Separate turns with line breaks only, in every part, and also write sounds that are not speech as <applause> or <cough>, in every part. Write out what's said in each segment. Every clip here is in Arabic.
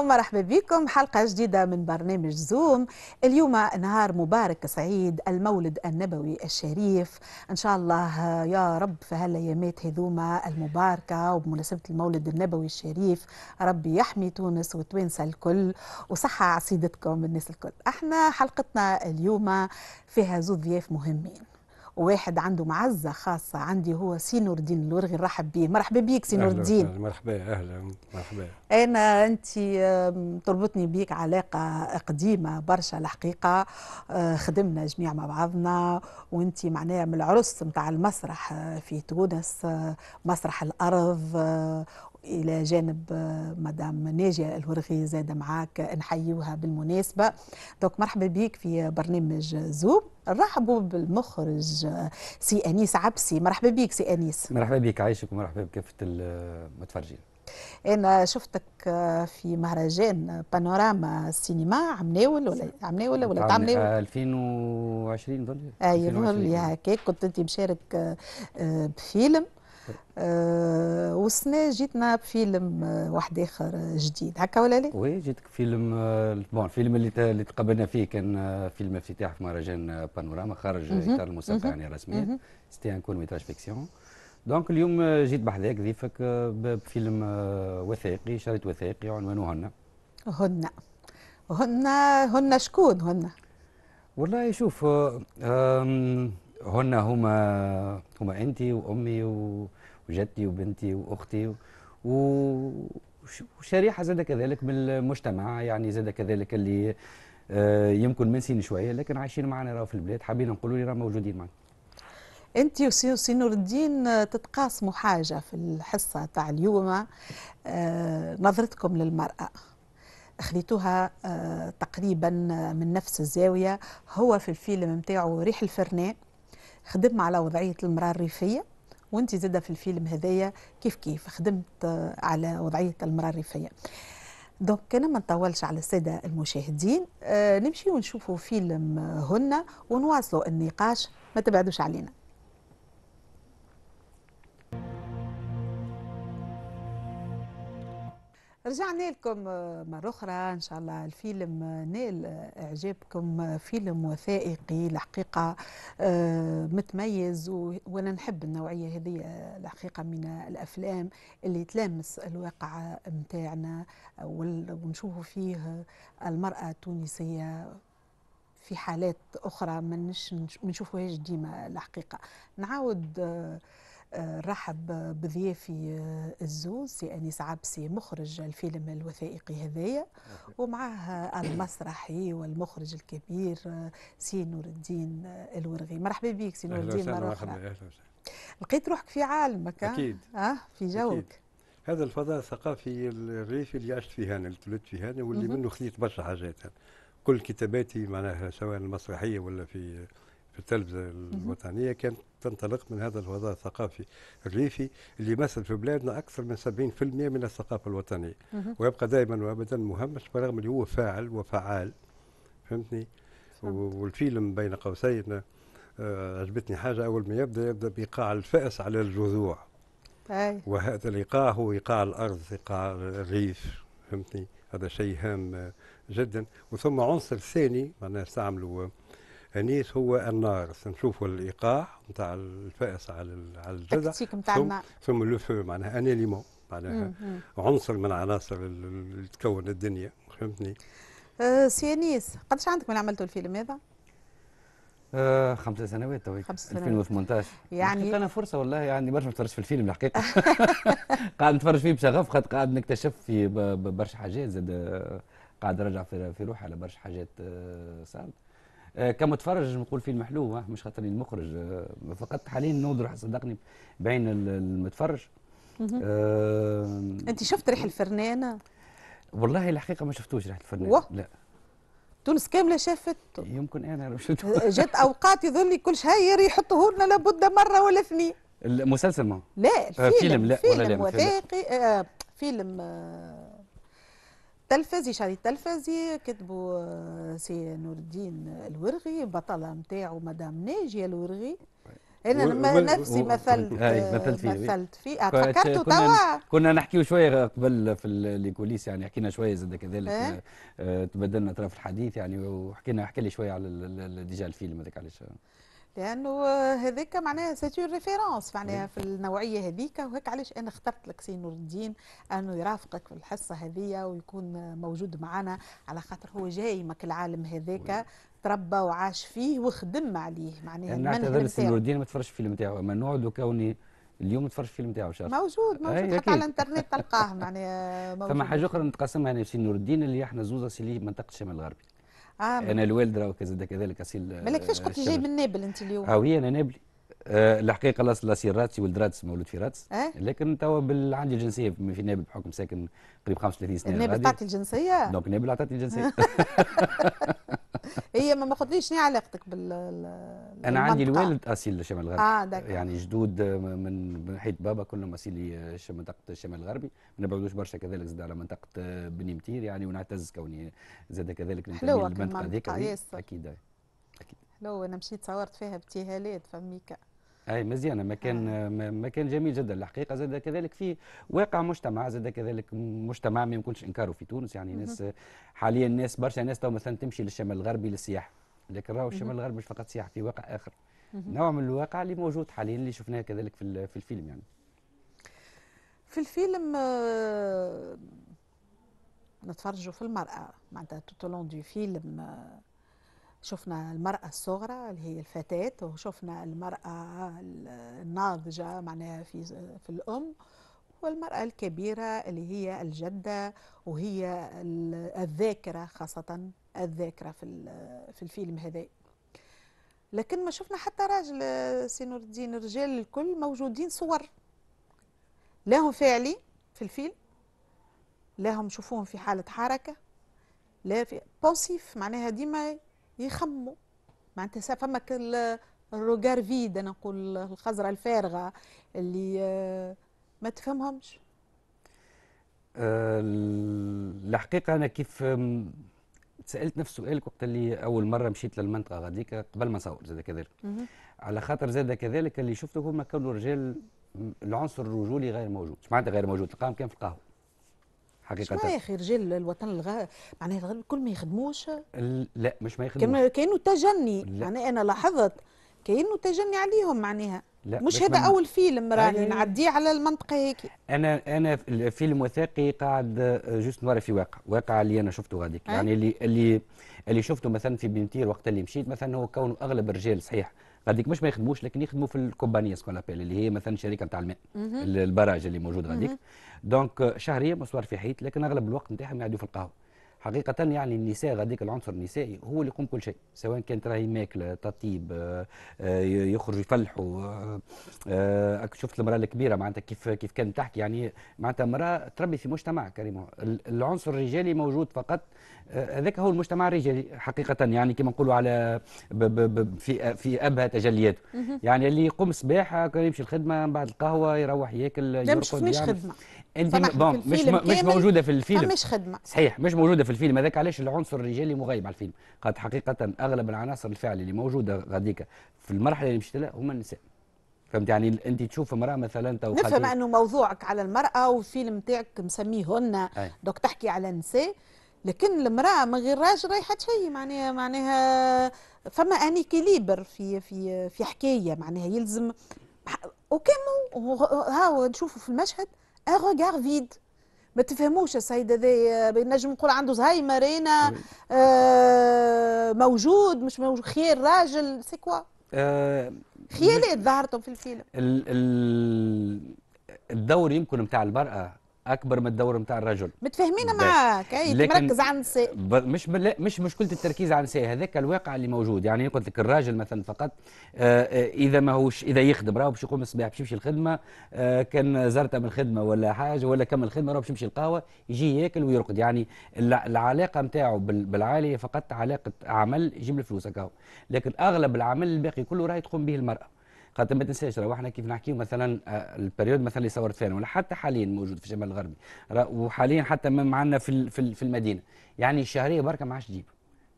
ومرحبا بكم حلقة جديدة من برنامج زوم اليوم نهار مبارك سعيد المولد النبوي الشريف إن شاء الله يا رب في هالأيامات هذوما المباركة وبمناسبة المولد النبوي الشريف ربي يحمي تونس وتوانسة الكل وصحة عصيدتكم الناس الكل احنا حلقتنا اليوم فيها زوج ضياف مهمين وواحد عنده معزه خاصه عندي هو سي نور الدين الورغي نرحب به مرحبا بيك سي نور الدين
مرحبا اهلا مرحبا
انا انت تربطني بيك علاقه قديمه برشا الحقيقه آه، خدمنا جميع مع بعضنا وانت معناها من العرس نتاع المسرح آه، في تونس آه، مسرح الارض الى جانب آه، مدام ناجيه الورغي زاده معاك نحيوها بالمناسبه دوك مرحبا بك في برنامج زوم نرحبوا بالمخرج آه، سي انيس عبسي مرحبا بك سي انيس
مرحبا بك عايشك ومرحبا بكافه المتفرجين
آه، انا شفتك في مهرجان بانوراما السينما عمناول ولا عمناول ولا عمناول
2020 ظل اي ظل
هكاك كنت انت مشارك بفيلم آه وسنا جيتنا بفيلم آه، واحد آخر آه، جديد هكا ولا لا؟
وي جيتك فيلم آه، بون الفيلم اللي اللي تقابلنا فيه كان فيلم افتتاح في مهرجان بانوراما خارج إطار المسابقة يعني رسميا سيتي ان كور ميتاج فيكسيون دونك اليوم جيت بحذاك ضيفك بفيلم وثائقي شريط وثائقي عنوانه هن
هن هن هن شكون هن؟
والله شوف هن هما هما انت وامي وجدتي وبنتي واختي وشريحه زاد كذلك من المجتمع يعني زاد كذلك اللي آه، يمكن منسين شويه لكن عايشين معنا راه في البلاد حابين نقولوا لي راه موجودين معنا
انت وسي نور الدين آه، تتقاسموا حاجه في الحصه تاع اليوم آه، نظرتكم للمراه خليتوها تقريبا من نفس الزاويه هو في الفيلم نتاعو ريح الفرنان خدم على وضعيه المراه الريفيه وانت زاده في الفيلم هذايا كيف كيف خدمت آه، على وضعيه المراه الريفيه دونك انا ما نطولش على الساده المشاهدين آه نمشي ونشوفوا فيلم هن ونواصلوا النقاش ما تبعدوش علينا رجعنا لكم آه، مرة أخرى إن شاء الله الفيلم آه، نال آه، إعجابكم فيلم وثائقي الحقيقة متميز وأنا نحب النوعية هذه الحقيقة من الأفلام اللي تلامس الواقع متاعنا ونشوف فيه المرأة التونسية في حالات أخرى ما نشوفوهاش ديما الحقيقة نعاود رحب بضيافي آه، الزوز سي انيس عبسي مخرج الفيلم الوثائقي هذايا ومعه المسرحي والمخرج الكبير آه، سي نور الدين آه، الورغي مرحبا بك سي نور الدين مرحبا اخرى لقيت روحك في عالمك اكيد اه في جوك
هذا الفضاء الثقافي الريفي اللي عشت فيه انا اللي تولدت فيه انا واللي منه خذيت برشا حاجات كل كتاباتي معناها سواء المسرحيه ولا في في التلفزه الوطنيه كانت تنطلق من هذا الوضع الثقافي الريفي اللي يمثل في بلادنا أكثر من 70% من الثقافة الوطنية ويبقى دائما وأبدا مهمش برغم اللي هو فاعل وفعال فهمتني والفيلم بين قوسين آه، عجبتني حاجة أول ما يبدأ يبدأ بإيقاع الفأس على الجذوع أي. وهذا الإيقاع هو إيقاع الأرض إيقاع الريف فهمتني هذا شيء هام جدا وثم عنصر ثاني معناه استعملوا انيس هو النار نشوفوا الايقاع نتاع الفأس على على الجذع ثم, ثم لو فو معناها ان اليمون معناها عنصر من عناصر اللي تكون الدنيا فهمتني
أه سي انيس قداش عندك من عملتوا الفيلم هذا؟
آه خمسة سنوات توي 2018
يعني انا فرصه والله يعني برشا نتفرج في الفيلم الحقيقه <laughs> <laughs> قاعد نتفرج فيه بشغف خاطر قاعد نكتشف في برشا حاجات زاد قاعد نرجع في روحي على برشا حاجات أه، صارت آه، كمتفرج نقول فيلم حلو آه، مش خاطرني المخرج آه، فقط حاليا نوضر صدقني بعين المتفرج انت
شفت ريح الفرنانه
والله الحقيقه ما شفتوش ريحه الفرنانه لا
تونس كامله شافت يمكن انا شفته جات اوقات يظن كل شيء يحطوه لنا لابد مره ولا اثنين
المسلسل ما لا الفيلم فيلم لا فيلم وثائقي
فيلم, فيلم فيلم تلفزي يشاري تلفزي كتبوا آه، سي نور الدين الورغي بطله نتاعو مدام ناجيه الورغي طيب. انا نفسي مثلت مثلت طيب. فيه مثلت فيه فكرت توا
كنا نحكيو شويه قبل في الكوليس يعني حكينا شويه زاد كذلك إيه. آه، تبدلنا اطراف الحديث يعني وحكينا حكى لي شويه على ديجا الفيلم هذاك علاش
لانه هذاك معناها سيتي ريفيرونس معناها في النوعيه هذيك وهيك علاش انا اخترت لك سي نور الدين انه يرافقك في الحصه هذيا ويكون موجود معنا على خاطر هو جاي من العالم هذاك تربى وعاش فيه وخدم عليه معناها يعني نعتذر سي نور
الدين ما تفرجش الفيلم نتاعو اما نقعد كوني اليوم تفرج الفيلم نتاعو موجود موجود حتى على
الانترنت تلقاه <laughs> معناها موجود فما حاجه
اخرى نتقاسمها انا يعني سي نور الدين اللي احنا زوزه سي منطقه الشمال الغربي عامل. آه، انا الوالد راهو كذلك كذلك اصيل مالك فاش كنت آه، جاي من
نابل انت اليوم؟
اه هي انا نابلي آه، الحقيقه الاصل لاسي راتسي ولد راتس مولود في راتس أه؟ لكن توا عندي الجنسيه في نابل بحكم ساكن قريب 35 سنه نابل تعطي
الجنسيه؟ دونك
نابل عطاتني الجنسيه <laughs>
هي ما قلتليش شنو علاقتك بال انا عندي
الوالد اصيل الشمال الغربي اه يعني جدود من حيت بابا كلهم اصيل آه، منطقه الشمال الغربي ما نبعدوش برشا كذلك زاد على منطقه آه، بني متير يعني ونعتز كوني زاد كذلك حلوه المنطقه هذيك اكيد
اكيد حلوه انا مشيت صورت فيها ابتهالات في
اي مزيانه آه. مكان آه. مكان جميل جدا الحقيقه زاد كذلك في واقع مجتمع زاد كذلك مجتمع ما يمكنش انكاره في تونس يعني ناس حاليا ناس برشا ناس تو مثلا تمشي للشمال الغربي للسياحه لكن راهو الشمال الغربي مش فقط سياحه في واقع اخر نوع من الواقع اللي موجود حاليا اللي شفناه كذلك في في الفيلم يعني
في الفيلم آه، نتفرجوا في المرأة معناتها تو دو فيلم شفنا المرأة الصغرى اللي هي الفتاة وشفنا المرأة الناضجة معناها في, في الأم والمرأة الكبيرة اللي هي الجدة وهي الذاكرة خاصة الذاكرة في, في الفيلم هذا لكن ما شفنا حتى راجل سي نور الدين الرجال الكل موجودين صور لاهم فاعلين في الفيلم لاهم شوفوهم في حالة حركة لا في بوسيف معناها ديما يخموا معناتها فما الروجار فيد انا نقول الخزرة الفارغه اللي آه، ما تفهمهمش
آه،
الحقيقه انا كيف سالت نفس سؤالك وقت اللي اول مره مشيت للمنطقه غاديك قبل ما نصور زاد كذلك على خاطر زاد كذلك اللي شفته هما كانوا رجال العنصر الرجولي غير موجود معناتها غير موجود تلقاهم كان في القهوه حقيقه ما يا اخي
رجال الوطن الغ... معناها الكل ما يخدموش
لا مش ما يخدموش
كانه تجني معناها انا لاحظت كانه تجني عليهم معناها لا مش هذا اول فيلم راني نعديه على المنطقه هيك
انا انا فيلم وثائقي قاعد آه، جوست نوري في واقع واقع اللي انا شفته غاديك يعني اللي اللي اللي شفته مثلا في بنتير وقت اللي مشيت مثلا هو كونه اغلب الرجال صحيح غاديك مش ما يخدموش لكن يخدموا في الكومبانيا لابيل اللي هي مثلا شركه نتاع الماء البراج اللي موجود غاديك دونك شهريا مصور في حيط لكن اغلب الوقت نتاعهم يقعدوا في القهوه حقيقة يعني النساء غاديك العنصر النسائي هو اللي يقوم كل شيء سواء كانت راهي ماكلة تطيب آه، آه، يخرج يفلحوا آه، شفت المرأة الكبيرة معناتها كيف كيف كانت تحكي يعني معناتها مراه تربي في مجتمع كريم العنصر الرجالي موجود فقط هذاك هو المجتمع الرجالي حقيقة يعني كما نقولوا على في في ابهى تجلياته يعني اللي يقوم صباح يمشي الخدمة من بعد القهوة يروح ياكل لا مش خدمة
انت بون مش مش موجوده في الفيلم
مش خدمه صحيح مش موجوده في الفيلم هذاك علاش العنصر الرجالي مغيب على الفيلم قد حقيقه اغلب العناصر الفعل اللي موجوده غاديكا في المرحله اللي مشيت لها هما النساء فهمت يعني انت تشوف امراه مثلا انت نفهم انه
موضوعك على المراه والفيلم مسميه مسميهن دوك تحكي على النساء لكن المراه من غير راجل رايحه شيء معناها معناها فما اني كليبر في في في حكايه معناها يلزم وكم هاو نشوفوا في المشهد ان روغار فيد ما تفهموش السيد هذا بينجم آه، نقول عنده زهايمر هنا آه. آه موجود مش موجود خير راجل سي كوا
آه، خيالات
ظهرتهم في الفيلم
الدور يمكن نتاع المراه اكبر من الدور بتاع الرجل
متفاهمين معاك اي مركز عن السيء
مش مش مشكله التركيز عن النساء هذاك الواقع اللي موجود يعني قلت لك الراجل مثلا فقط آه, آه، اذا ماهوش اذا يخدم راهو باش يقوم الصباح باش يمشي الخدمه آه كان زرته من الخدمه ولا حاجه ولا كمل الخدمه راهو باش يمشي القهوه يجي ياكل ويرقد يعني العلاقه نتاعو بالعاليه فقط علاقه عمل يجيب الفلوس هكاو لكن اغلب العمل الباقي كله راهي تقوم به المراه خاطر طيب ما تنساش راهو احنا كيف نحكيو مثلا آه، البريود مثلا اللي صورت فيها ولا حتى حاليا موجود في الشمال الغربي وحاليا حتى معنا في في المدينه يعني الشهريه بركه ما عادش تجيب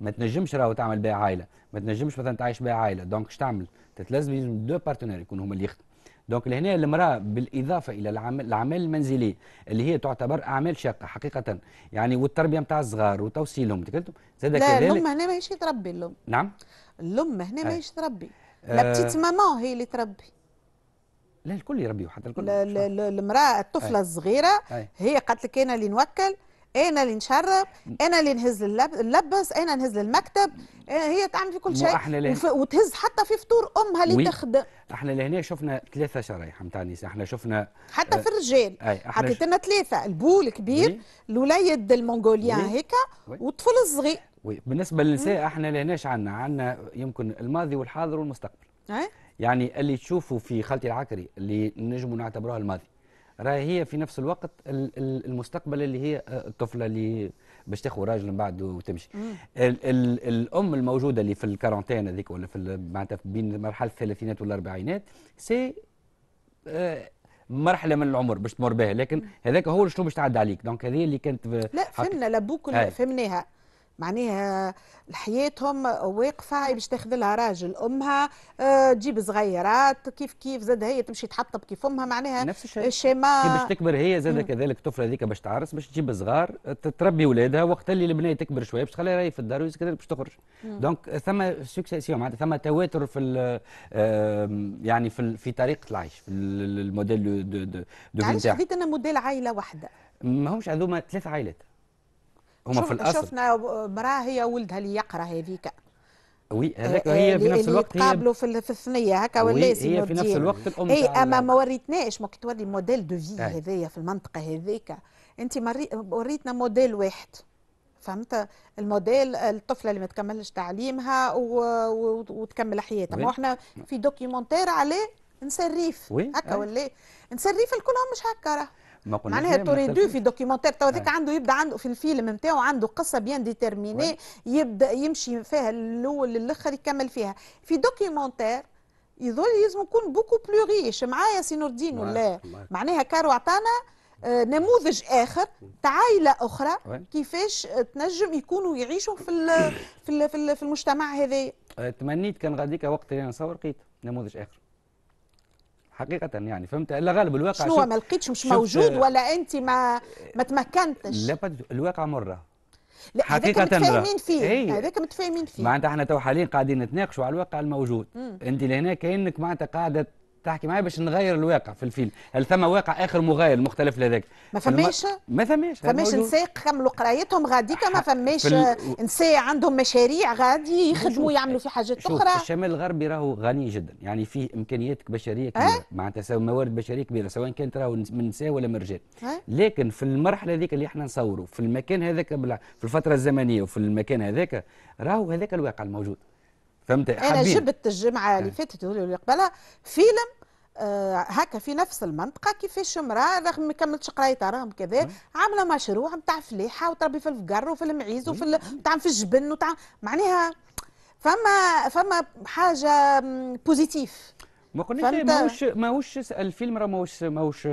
ما تنجمش راهو تعمل بها عائله ما تنجمش مثلا تعيش بها عائله دونك اش تعمل تتلازم دو بارتنير يكونوا هما اللي يخدموا دونك لهنا المراه بالاضافه الى العمل الاعمال المنزليه اللي هي تعتبر اعمال شاقه حقيقه يعني والتربيه نتاع الصغار وتوصيلهم زاد كذلك لا الام
هنا ماهيش تربي الام نعم الام هنا ماهيش آه. تربي لا آه، بتيت ماما هي اللي تربي
لا الكل يربيو حتى الكل
المراه الطفله الصغيره هي قالت لك انا اللي نوكل انا اللي نشرب انا اللي نهز اللبس انا نهز للمكتب آه، هي تعمل في كل شيء وف... وتهز حتى في فطور امها اللي وي. تخدم
احنا لهنا شفنا ثلاثه شرايح نتاع النساء احنا شفنا حتى آه، في الرجال حكيت لنا
ثلاثه البول كبير الوليد المونغوليان هيك والطفل الصغير
بالنسبه للنساء احنا لهناش عنا عنا يمكن الماضي والحاضر والمستقبل ايه؟ يعني اللي تشوفوا في خالتي العكري اللي نجموا نعتبروها الماضي راهي هي في نفس الوقت المستقبل اللي هي آه، الطفله اللي باش تاخذ راجل من بعد وتمشي ال ال الام الموجوده اللي في الكارونتين هذيك ولا في معناتها بين مرحله الثلاثينات والاربعينات سي آه، مرحله من العمر باش تمر بها لكن هذاك هو شنو باش تعدى عليك دونك هذه اللي كانت لا فهمنا
لابوك آه. فهمناها معناها حياتهم واقفه باش تاخذ لها راجل امها آه، تجيب صغيرات كيف كيف زاد هي تمشي تحطب كيف امها معناها نفس الشيء الشيما باش
تكبر هي زاد كذلك الطفله هذيك باش تعرس باش تجيب صغار تربي اولادها وقت اللي البنيه تكبر شويه باش تخليها راهي في الدار كذلك باش تخرج دونك ثم سكسيسيون معناتها ثم تواتر في يعني في في طريقه العيش في الموديل دو دو علاش خذيت
انا موديل عائله واحده
ما هذوما ثلاث عائلات هما في الاصل
شفنا مراه هي ولدها اللي يقرا هذيك
وي آه، هذاك آه، هي في نفس الوقت هي قابلوا
في الثنيه هكا ولا هي في نفس الوقت الام اي اما ما وريتناش ممكن توري موديل دو في هذايا في المنطقه هذيك انت وريتنا موديل واحد فهمت الموديل الطفله اللي ما تكملش تعليمها وتكمل حياتها ما احنا في دوكيومونتير على نسى الريف هكا ولا إيه؟ نسى الريف الكل مش هكا راه
معناها توري دو
في دوكيومونتير تو هذاك آه. عنده يبدا عنده في الفيلم نتاعو عنده قصه بيان ديتيرميني يبدا يمشي فيها الاول للاخر يكمل فيها في دوكيومونتير يظل لازم يكون بوكو بلو ريش معايا سي نور الدين ولا معناها كارو عطانا آه، نموذج اخر تاع عائله اخرى كيفاش تنجم يكونوا يعيشوا في في في, في المجتمع هذا
آه، تمنيت كان غاديك وقت اللي نصور لقيت نموذج اخر حقيقه يعني فهمت الا غالب الواقع شنو ما لقيتش مش موجود آه، ولا
انت ما ما تمكنتش لا
الواقع مره لا حقيقة هذاك متفاهمين فيه إيه. هذاك
متفاهمين فيه
معناتها احنا تو حاليا قاعدين نتناقشوا على الواقع الموجود انت لهنا كانك معناتها قاعده تحكي معايا باش نغير الواقع في الفيلم هل ثم واقع اخر مغاير مختلف لذاك ما فماش ما فماش فماش نساء
كملوا قرايتهم غاديك ما فماش ال... نساء عندهم مشاريع غادي يخدموا يعملوا في حاجات اخرى
الشمال الغربي راهو غني جدا يعني فيه امكانيات بشريه كبيره معناتها موارد بشريه كبيره سواء كانت راهو من نساء ولا من رجال لكن في المرحله هذيك اللي احنا نصوروا في المكان هذاك في الفتره الزمنيه وفي المكان هذاك راهو هذاك الواقع الموجود فهمت انا جبت
الجمعه اللي آه. فاتت اللي قبلها فيلم آه هكا في نفس المنطقه كيفاش امراه رغم ما كملتش قرايتها راهم كذا عامله مشروع نتاع فليحه وتربي في الفقر وفي المعيز وفي نتاع آه. في الجبن وتاع معناها فما فما حاجه بوزيتيف
ما كناش فانت... ماهوش ماهوش الفيلم راه ماهوش ماهوش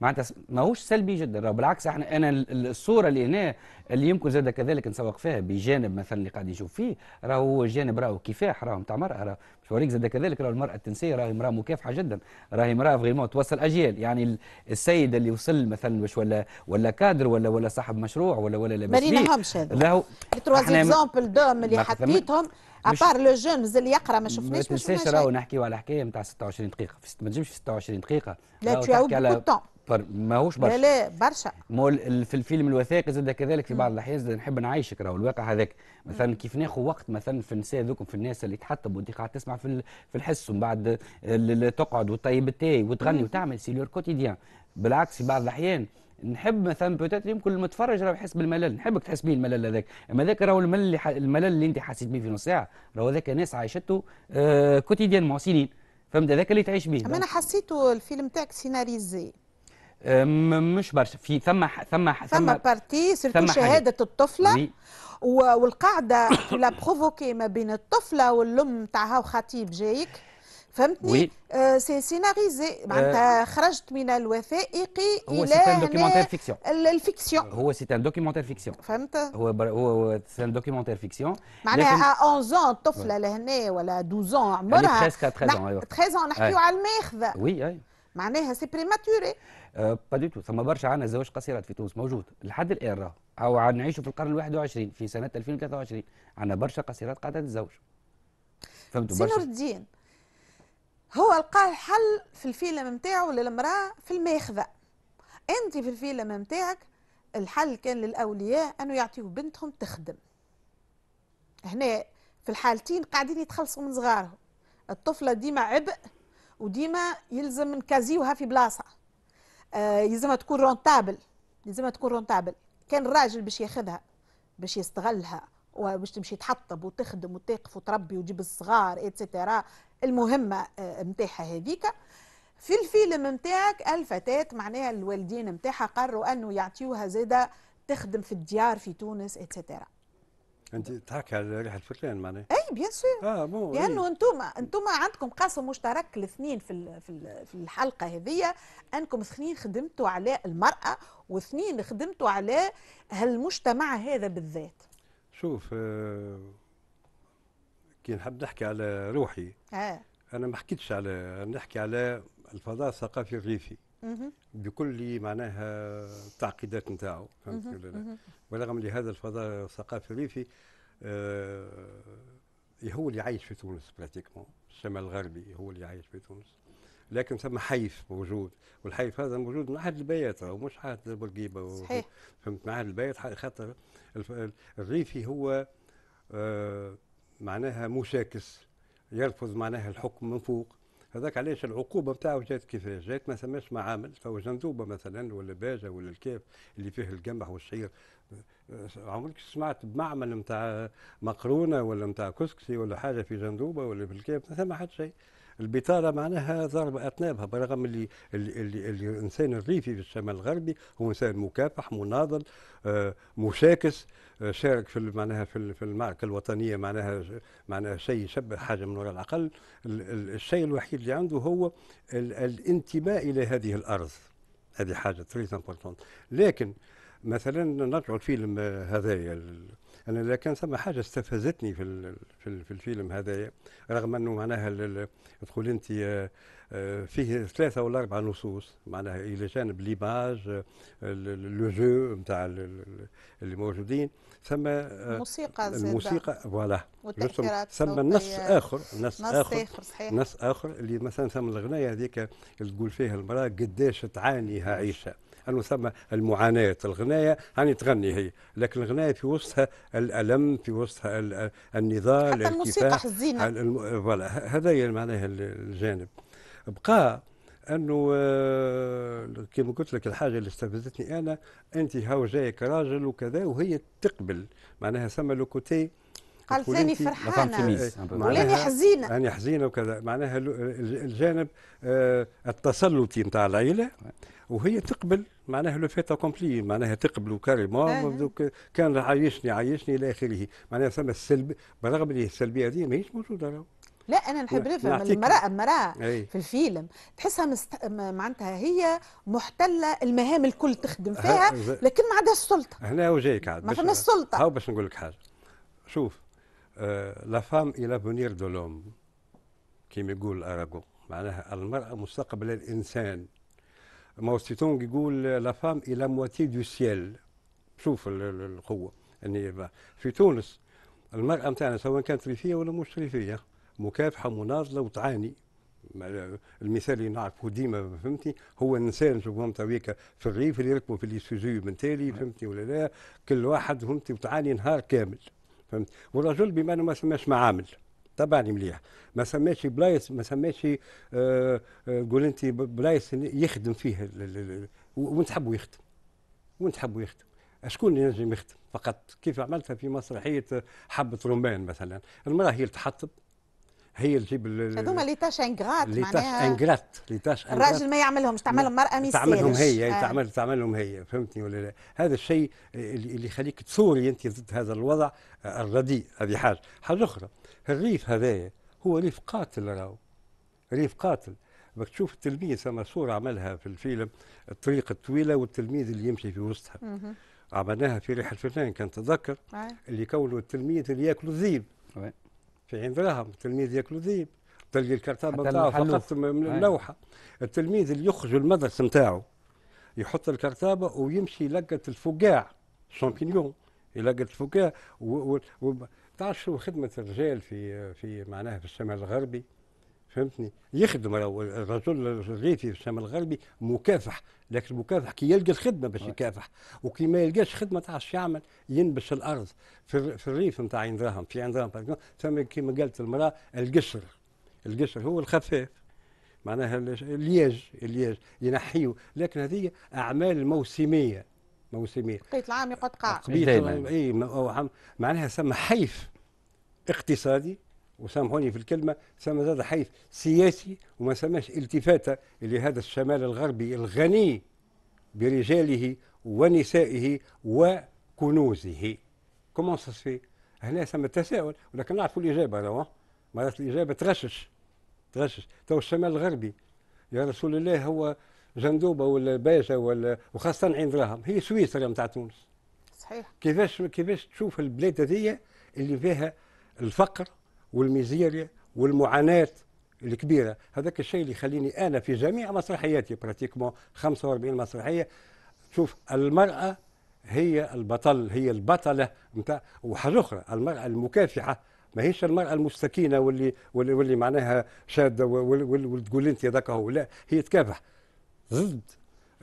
معناتها ماهوش سلبي جدا راه بالعكس احنا انا الصوره اللي هنا اللي يمكن زاد كذلك نسوق فيها بجانب مثلا اللي قاعد يشوف فيه راهو جانب راهو كفاح راهو نتاع مراه راه مش وريك زاد كذلك راهو المراه التنسيه راهي امراه مكافحه جدا راهي امراه فريمون توصل اجيال يعني السيده اللي وصل مثلا باش ولا ولا كادر ولا ولا صاحب مشروع ولا ولا لاباس ما ريناهمش هذا لو لي تروا اكزومبل
دوم اللي حطيتهم ابار لو جونز اللي يقرا ما شفناش ما تنساش راهو
نحكيو على حكايه نتاع 26 دقيقه ما تنجمش في 26 دقيقه لا تعاود بكل بر... ماهوش برشا لا لا برشا مول في الفيلم الوثائقي زاد كذلك في بعض الاحيان زاد نحب نعيشك راهو الواقع هذاك مثلا كيف ناخذ وقت مثلا في النساء ذوكم في الناس اللي تحطب وانت قاعد تسمع في في الحس ومن بعد تقعد وتطيب التاي وتغني وتعمل سي لور كوتيديان بالعكس في بعض الاحيان نحب مثلا بوتيت يمكن المتفرج راه يحس بالملل نحبك تحس بيه الملل هذاك اما هذاك راهو الملل اللي ح... الملل اللي انت حسيت بيه في نص ساعه راهو هذاك ناس عايشته آه كوتيديان سنين فهمت هذاك اللي تعيش بيه اما انا
حسيته الفيلم تاعك سيناريزي
آه، مش برشا في ثم ح... ثم ح... ثم, ثم
بارتي سيرتو شهاده الطفله وي. والقاعده لا <coughs> بروفوكي ما بين الطفله واللم تاعها وخطيب جايك فهمتني وي. سي آه، سيناريزي آه. معناتها خرجت من الوثائقي هو الى هو دوكيومونتير فيكسيون الفيكسيون
هو سي ان دوكيومونتير فيكسيون فهمت هو بر... هو سي ان دوكيومونتير فيكسيون معناها
11 ans طفله لهنا ولا 12 ans عمرها 13 13 ans 13 أيوة. ans نحكيو على الماخذه وي اي معناها سي بريماتوري
با دو تو ثم برشا عندنا زواج قصيرات في تونس موجود لحد الان راه او نعيشوا في القرن 21 في سنه 2023 عندنا برشا قصيرات قاعده تتزوج فهمتوا برشا سي نور
الدين هو لقى الحل في الفيلم نتاعو للمراه في الماخذه انت في الفيلم نتاعك الحل كان للاولياء انه يعطيو بنتهم تخدم هنا في الحالتين قاعدين يتخلصوا من صغارهم الطفله ديما عبء وديما يلزم نكازيوها في بلاصه آه يلزمها تكون رونتابل يلزمها تكون رونتابل كان الراجل باش ياخذها باش يستغلها وباش تمشي تحطب وتخدم وتقف وتربي وتجيب الصغار اتسيتيرا المهمه آه، نتاعها هذيك في الفيلم نتاعك الفتاه معناها الوالدين نتاعها قرروا انه يعطيوها زاده تخدم في الديار في تونس اتسيتيرا
انت تحكي على ريحه الفتلان معناها اي بيان سور اه بون لانه
انتم انتم عندكم قاسم مشترك الاثنين في في الحلقه هذية انكم اثنين خدمتوا على المراه واثنين خدمتوا على هالمجتمع هذا بالذات
شوف آه، كي نحب نحكي على روحي آه. انا ما حكيتش على نحكي على الفضاء الثقافي الريفي بكل معناها التعقيدات نتاعو فهمت ولا لا ورغم لهذا الفضاء الثقافي الريفي آه هو اللي عايش في تونس براتيكمون الشمال الغربي هو اللي عايش في تونس لكن ثم حيف موجود والحيف هذا موجود من عهد البيات ومش عهد البرقيبة صحيح فهمت من عهد البياتة خاطر الريفي هو آه، معناها مشاكس يرفض معناها الحكم من فوق هذاك علاش العقوبه نتاعو جات كيفاش جات ما ثماش معامل فهو جندوبه مثلا ولا باجه ولا الكيف اللي فيه القمح والشعير آه، عمرك سمعت بمعمل نتاع مقرونه ولا نتاع كسكسي ولا حاجه في جندوبه ولا في الكيف ما ثم حتى شيء البطاله معناها ضرب اطنابها بالرغم اللي اللي اللي الانسان الريفي في الشمال الغربي هو انسان مكافح مناضل آه، مشاكس آه، شارك في معناها في المعركه الوطنيه معناها معناها شيء يشبه حاجه من وراء العقل الشيء الوحيد اللي عنده هو الانتماء الى هذه الارض هذه حاجه تريز امبورتون لكن مثلا نرجع الفيلم هذايا انا اذا كان ثم حاجه استفزتني في في الفيلم هذايا رغم انه معناها تقول انت آه، آه، فيه ثلاثه ولا اربع نصوص معناها الى جانب ليماج آه، لو جو نتاع اللي موجودين ثم موسيقى زادة. الموسيقى فوالا ثم نص اخر نص اخر نص اخر صحيح نص اخر اللي مثلا ثم الاغنيه هذيك اللي تقول فيها المراه قداش تعاني عيشه انه ثم المعاناه الغنايه يعني تغني هي لكن الغنايه في وسطها الالم في وسطها النضال حتى الموسيقى حزينه الم... فوالا هذا معناها الجانب بقى انه آه، كما قلت لك الحاجه اللي استفزتني انا انت هاو جايك راجل وكذا وهي تقبل معناها ثم لو كوتي قال ثاني فرحانه آه، ولاني حزينه راني يعني حزينه وكذا معناها الجانب آه، التسلطي نتاع العيلة وهي تقبل معناها لو فيت اكومبلي معناها تقبلوا كاريمون كان عايشني عايشني الى اخره معناها ثم السلب بالرغم اللي السلبيه هذه ماهيش موجوده راهو
لا انا نحب نفهم المراه المراه أي. في الفيلم تحسها مست... معناتها هي محتله المهام الكل تخدم فيها لكن ما عندهاش السلطه
هنا وجايك عاد ما فماش السلطه هاو باش نقول لك حاجه شوف لا فام الى لافونير دو لوم كيما يقول اراغو معناها المراه مستقبل الانسان ماو سيتونغ يقول لا فام اي لا مواتي دو سيال شوف القوه ان في تونس المراه نتاعنا سواء كانت ريفيه ولا مش ريفيه مكافحه مناضله وتعاني المثال اللي نعرفه ديما فهمتي هو الانسان شو فهمت في الريف اللي يركبوا في السوزو من تالي نعم. فهمتي ولا لا كل واحد فهمتي وتعاني نهار كامل فهمت والرجل بما انه ما سماش معامل تبعني مليح ما سماش بلايص ما سماش آه، آه، قول انت بلايص يخدم فيه تحبوا يخدم تحبوا يخدم شكون اللي ينجم يخدم فقط كيف عملتها في مسرحيه حبه رمان مثلا المراه هي اللي تحطب هي اللي تجيب هذوما
لي تاش انغرات لي تاش انغرات
لي تاش الراجل ما
يعملهمش تعملهم مرأة ميسيرش تعملهم هي آه. تعمل
تعملهم هي فهمتني ولا لا هذا الشيء اللي يخليك تصوري انت ضد هذا الوضع الرديء هذه حاجه حاجه اخرى الريف هذايا هو ريف قاتل راهو ريف قاتل بك تشوف التلميذ ثم صورة عملها في الفيلم الطريق الطويلة والتلميذ اللي يمشي في وسطها عملناها في ريح الفنان كان تذكر آه. اللي كونوا التلميذ اللي ياكلوا الذيب في عين دراهم التلميذ ياكلوا الذيب تلقي الكرتابه نتاعو فقط من آه. اللوحه التلميذ اللي يخرج المدرسه نتاعو يحط الكرتابه ويمشي يلقط الفقاع شامبينيون يلقط الفقاع و... و... و... تعرف شو خدمة الرجال في في معناها في الشمال الغربي فهمتني يخدم الرجل الريفي في الشمال الغربي مكافح لكن المكافح كي يلقى الخدمه باش يكافح وكي ما يلقاش خدمه تعرف يعمل ينبش الارض في, في الريف نتاع عين دراهم في عين دراهم ثم كما قالت المراه القشر القشر هو الخفاف معناها الياج الياج ينحيه لكن هذه اعمال موسميه موسمية
بقيت العام يقعد قاع اي إيه،
معناها ثم حيف اقتصادي وسامحوني في الكلمة ثم زاد حيث سياسي وما سماش التفاتة لهذا الشمال الغربي الغني برجاله ونسائه وكنوزه كومون ساسفي هنا ثم التساؤل ولكن نعرفوا الإجابة روا مرات الإجابة تغشش تغشش تو الشمال الغربي يا رسول الله هو جندوبه ولا باشا ولا وخاصه عين دراهم هي سويسرا نتاع تونس صحيح كيفاش كيفاش تشوف البلاد هذه اللي فيها الفقر والميزيريا والمعاناه الكبيره هذاك الشيء اللي يخليني انا في جميع مسرحياتي براتيكمون 45 مسرحيه تشوف المراه هي البطل هي البطله نتاع وحاجه اخرى المراه المكافحه ماهيش المرأة المستكينة واللي واللي, معناها شادة وتقول أنت هذاك هو لا هي تكافح ضد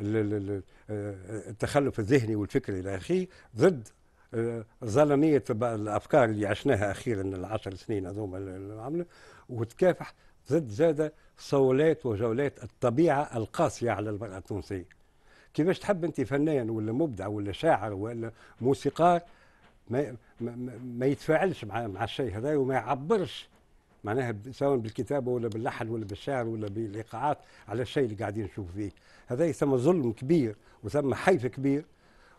آه، التخلف الذهني والفكري الى اخره ضد آه، ظلميه الافكار اللي عشناها اخيرا العشر سنين هذوما اللي وتكافح ضد زادة صولات وجولات الطبيعة القاسية على المرأة التونسية كيفاش تحب أنت فنان ولا مبدع ولا شاعر ولا موسيقار ما, ما, ما يتفاعلش مع, مع الشيء هذا وما يعبرش معناها سواء بالكتابه ولا باللحن ولا بالشعر ولا بالايقاعات على الشيء اللي قاعدين نشوف فيه هذا يسمى ظلم كبير وثم حيف كبير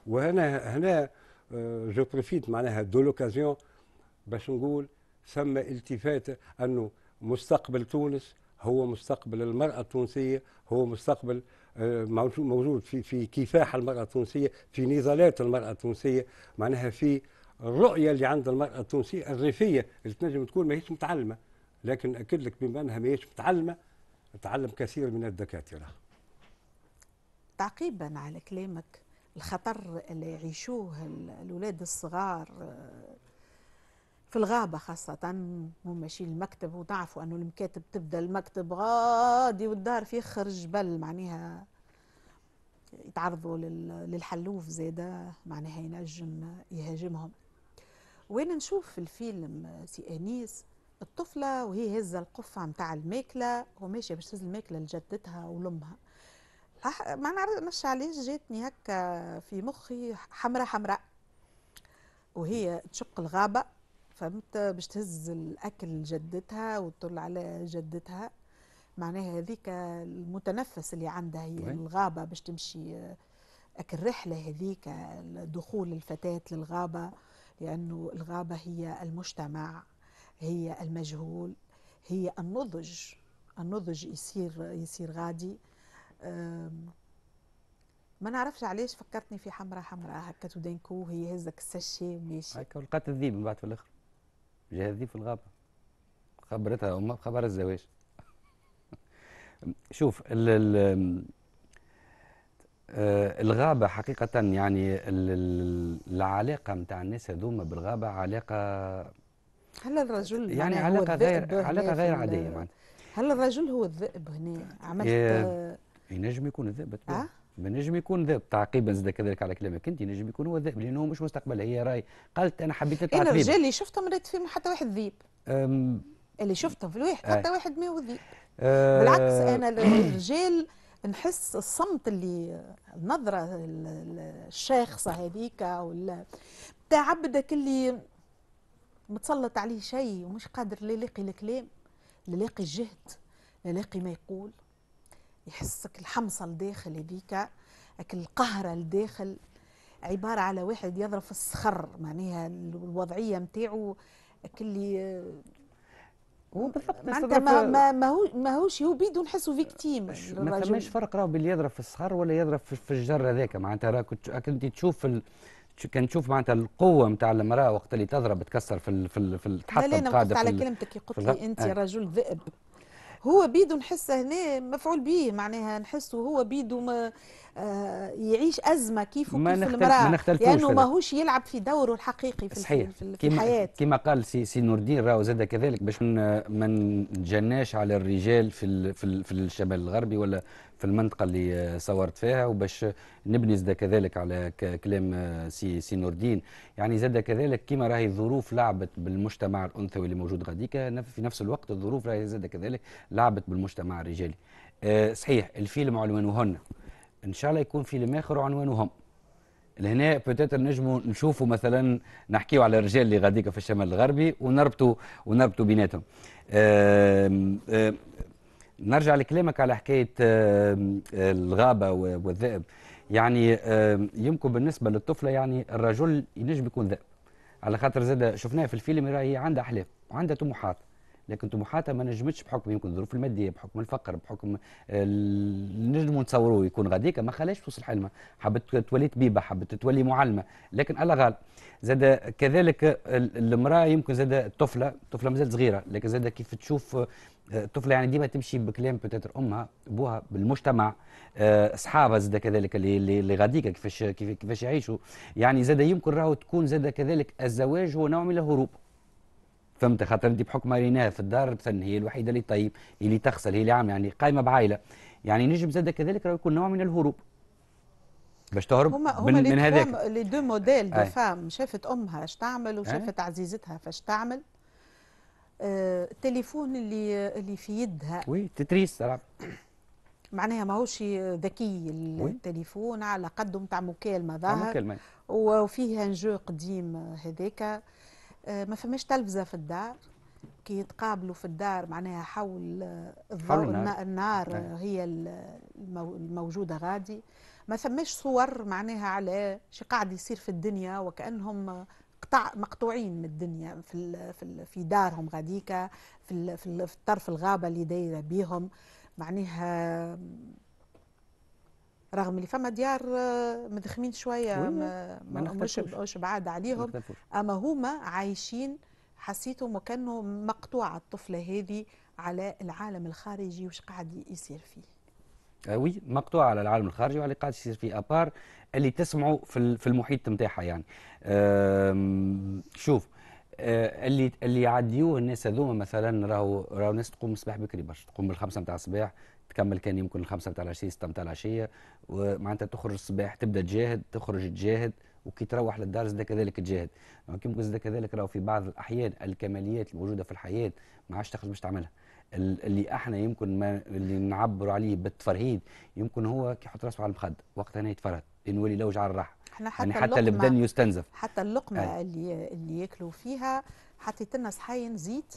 وهنا هنا جو آه، بريفيت معناها دو لوكازيون باش نقول ثم التفات انه مستقبل تونس هو مستقبل المرأة التونسية هو مستقبل آه، موجود في في كفاح المرأة التونسية في نضالات المرأة التونسية معناها في الرؤية اللي عند المرأة التونسية الريفية اللي تنجم تكون ماهيش متعلمة لكن أكد لك بما أنها ماهيش متعلمة تعلم كثير من الدكاترة
تعقيبا على كلامك الخطر اللي يعيشوه الأولاد الصغار آه، في الغابة خاصة هم ماشيين المكتب وتعرفوا أنه المكاتب تبدأ المكتب غادي والدار في آخر جبل معناها يتعرضوا للحلوف زادة معناها ينجم يهاجمهم وين نشوف في الفيلم سي أنيس الطفله وهي هزه القفه متاع الماكله وماشيه باش تهز الماكله لجدتها ولامها ما نعرفش علاش جاتني هكا في مخي حمراء حمراء وهي تشق الغابه فهمت باش تهز الاكل لجدتها وتطل على جدتها معناها هذيك المتنفس اللي عندها هي الغابه باش تمشي الرحله هذيك دخول الفتاه للغابه لانه الغابه هي المجتمع هي المجهول هي النضج النضج يصير يصير غادي ما نعرفش علاش فكرتني في حمراء حمراء هكا تودينكو هي هزك
السشة وماشي هكا لقات الذيب من بعد في الاخر جاها الذيب في الغابة خبرتها امها بخبر الزواج <laughs> شوف ال ال آه الغابة حقيقة يعني العلاقة نتاع الناس هذوما بالغابة علاقة
هل الرجل يعني علاقة غير علاقة غير عادية معناتها هل الرجل هو الذئب هنا عملت إيه، آه
ينجم يكون الذئب آه؟ نجم يكون ذئب تعقيبا زاد كذلك على كلامك انت ينجم يكون هو الذئب لانه مش مستقبل هي راي قالت انا حبيت نتعرف إيه، انا الرجال
اللي شفتهم ريت فيهم حتى واحد ذئب اللي شفتهم في الواحد حتى آه. واحد ما هو ذئب
آه. بالعكس انا الرجال
نحس الصمت اللي النظره الشاخصه هذيك ولا تاع عبدك اللي متسلط عليه شيء ومش قادر لا يلاقي الكلام لا يلاقي الجهد لا يلاقي ما يقول يحسك الحمصة لداخل هذيك القهرة لداخل عبارة على واحد يضرب في الصخر معناها الوضعية نتاعو كلي هو بالضبط معناتها ما, ما, ما, هو ما هوش هو بيدو نحسه فيكتيم ما فماش
فرق راهو باللي يضرب في الصخر ولا يضرب في الجره ذاك معناتها راك انت تشوف ال كان تشوف معناتها القوه نتاع المراه وقت اللي تضرب تكسر في ال في ال في تحطم لا لا قاعده على كلمتك قلت لي آه. انت آه. رجل
ذئب هو بيدو نحس هنا مفعول به معناها نحسه هو بيدو ما آه، يعيش ازمه كيف وكيف المراه ما لانه ماهوش يلعب في دوره الحقيقي في صحيح. في كما الحياه
كما قال سي, سي نور الدين راهو زاد كذلك باش ما نتجناش على الرجال في ال في, ال في الشمال الغربي ولا في المنطقه اللي آه، صورت فيها وباش نبني زاد كذلك على كلام آه، سي سي نور الدين يعني زاد كذلك كما راهي الظروف لعبت بالمجتمع الانثوي اللي موجود غاديكا في نفس الوقت الظروف راهي زاد كذلك لعبت بالمجتمع الرجالي آه، صحيح الفيلم عنوانهن ان شاء الله يكون فيلم اخر عنوانهم لهنا بوتيتر نجموا نشوفوا مثلا نحكيو على الرجال اللي غاديكا في الشمال الغربي ونربطوا ونربطوا بيناتهم نرجع لكلامك على حكايه الغابه والذئب يعني يمكن بالنسبه للطفله يعني الرجل ينجم يكون ذئب على خاطر زاد شفناه في الفيلم راهي عندها احلام وعندها طموحات لكن طموحاتها ما نجمتش بحكم يمكن الظروف الماديه بحكم الفقر بحكم آه، نجموا نتصوروا يكون غاديك ما خلاش توصل حلمها حبت تولي طبيبه حبت تولي معلمه لكن الله غال زاد كذلك المراه يمكن زاد الطفله الطفله مازالت صغيره لكن زاد كيف تشوف الطفله آه، يعني ديما تمشي بكلام بتاتر امها ابوها بالمجتمع آه، اصحابها زاد كذلك اللي اللي غاديك كيفاش كيفاش يعيشوا يعني زاد يمكن راهو تكون زاد كذلك الزواج هو نوع من الهروب فهمت خاطر انت بحكم ريناها في الدار مثلا هي الوحيده اللي طيب هي اللي تغسل هي اللي عامله يعني قايمه بعائله يعني نجم زاد كذلك راه يكون نوع من الهروب باش تهرب هما هما من, من هذاك
لي دو موديل دو آه. فام شافت امها اش تعمل آه. وشافت أي. عزيزتها فاش تعمل آه، التليفون اللي اللي في يدها
وي تتريس صراحه
معناها ماهوش ذكي التليفون على قده نتاع مكالمه ظاهر مكالمه وفيه انجو قديم هذاك آه، ما فماش تلفزه في الدار كي يتقابلوا في الدار معناها حول آه، الضوء النار, النار آه، هي الموجوده غادي ما فماش صور معناها على شي قاعد يصير في الدنيا وكانهم قطع مقطوعين من الدنيا في في في دارهم غاديكا في في طرف الغابه اللي دايره بيهم معناها رغم اللي فما ديار آه، مدخمين شويه ما, ما مش بعاد عليهم اما هما عايشين حسيتهم وكانه مقطوعه الطفله هذه على العالم الخارجي وش قاعد يصير فيه
آه، وي مقطوعه على العالم الخارجي وعلى اللي قاعد يصير فيه ابار اللي تسمعوا في, في المحيط نتاعها يعني شوف آه، اللي اللي يعديوه الناس هذوما مثلا راهو راهو ناس تقوم الصباح بكري برشا تقوم بالخمسه نتاع الصباح تكمل كان يمكن الخمسة متاع العشية ستة متاع العشية ومعناتها تخرج الصباح تبدا تجاهد تخرج تجاهد وكي تروح للدار زاد كذلك تجاهد يمكن زاد كذلك راهو في بعض الاحيان الكماليات الموجوده في الحياه ما عادش تخرج باش تعملها اللي احنا يمكن ما اللي نعبر عليه بالتفرهيد يمكن هو كي يحط راسه على المخد وقتها انا يتفرهد ينولي لوج على الراحه احنا حتى يعني حتى البدن يستنزف
حتى اللقمه آه. اللي اللي ياكلوا فيها حطيت لنا صحاين زيت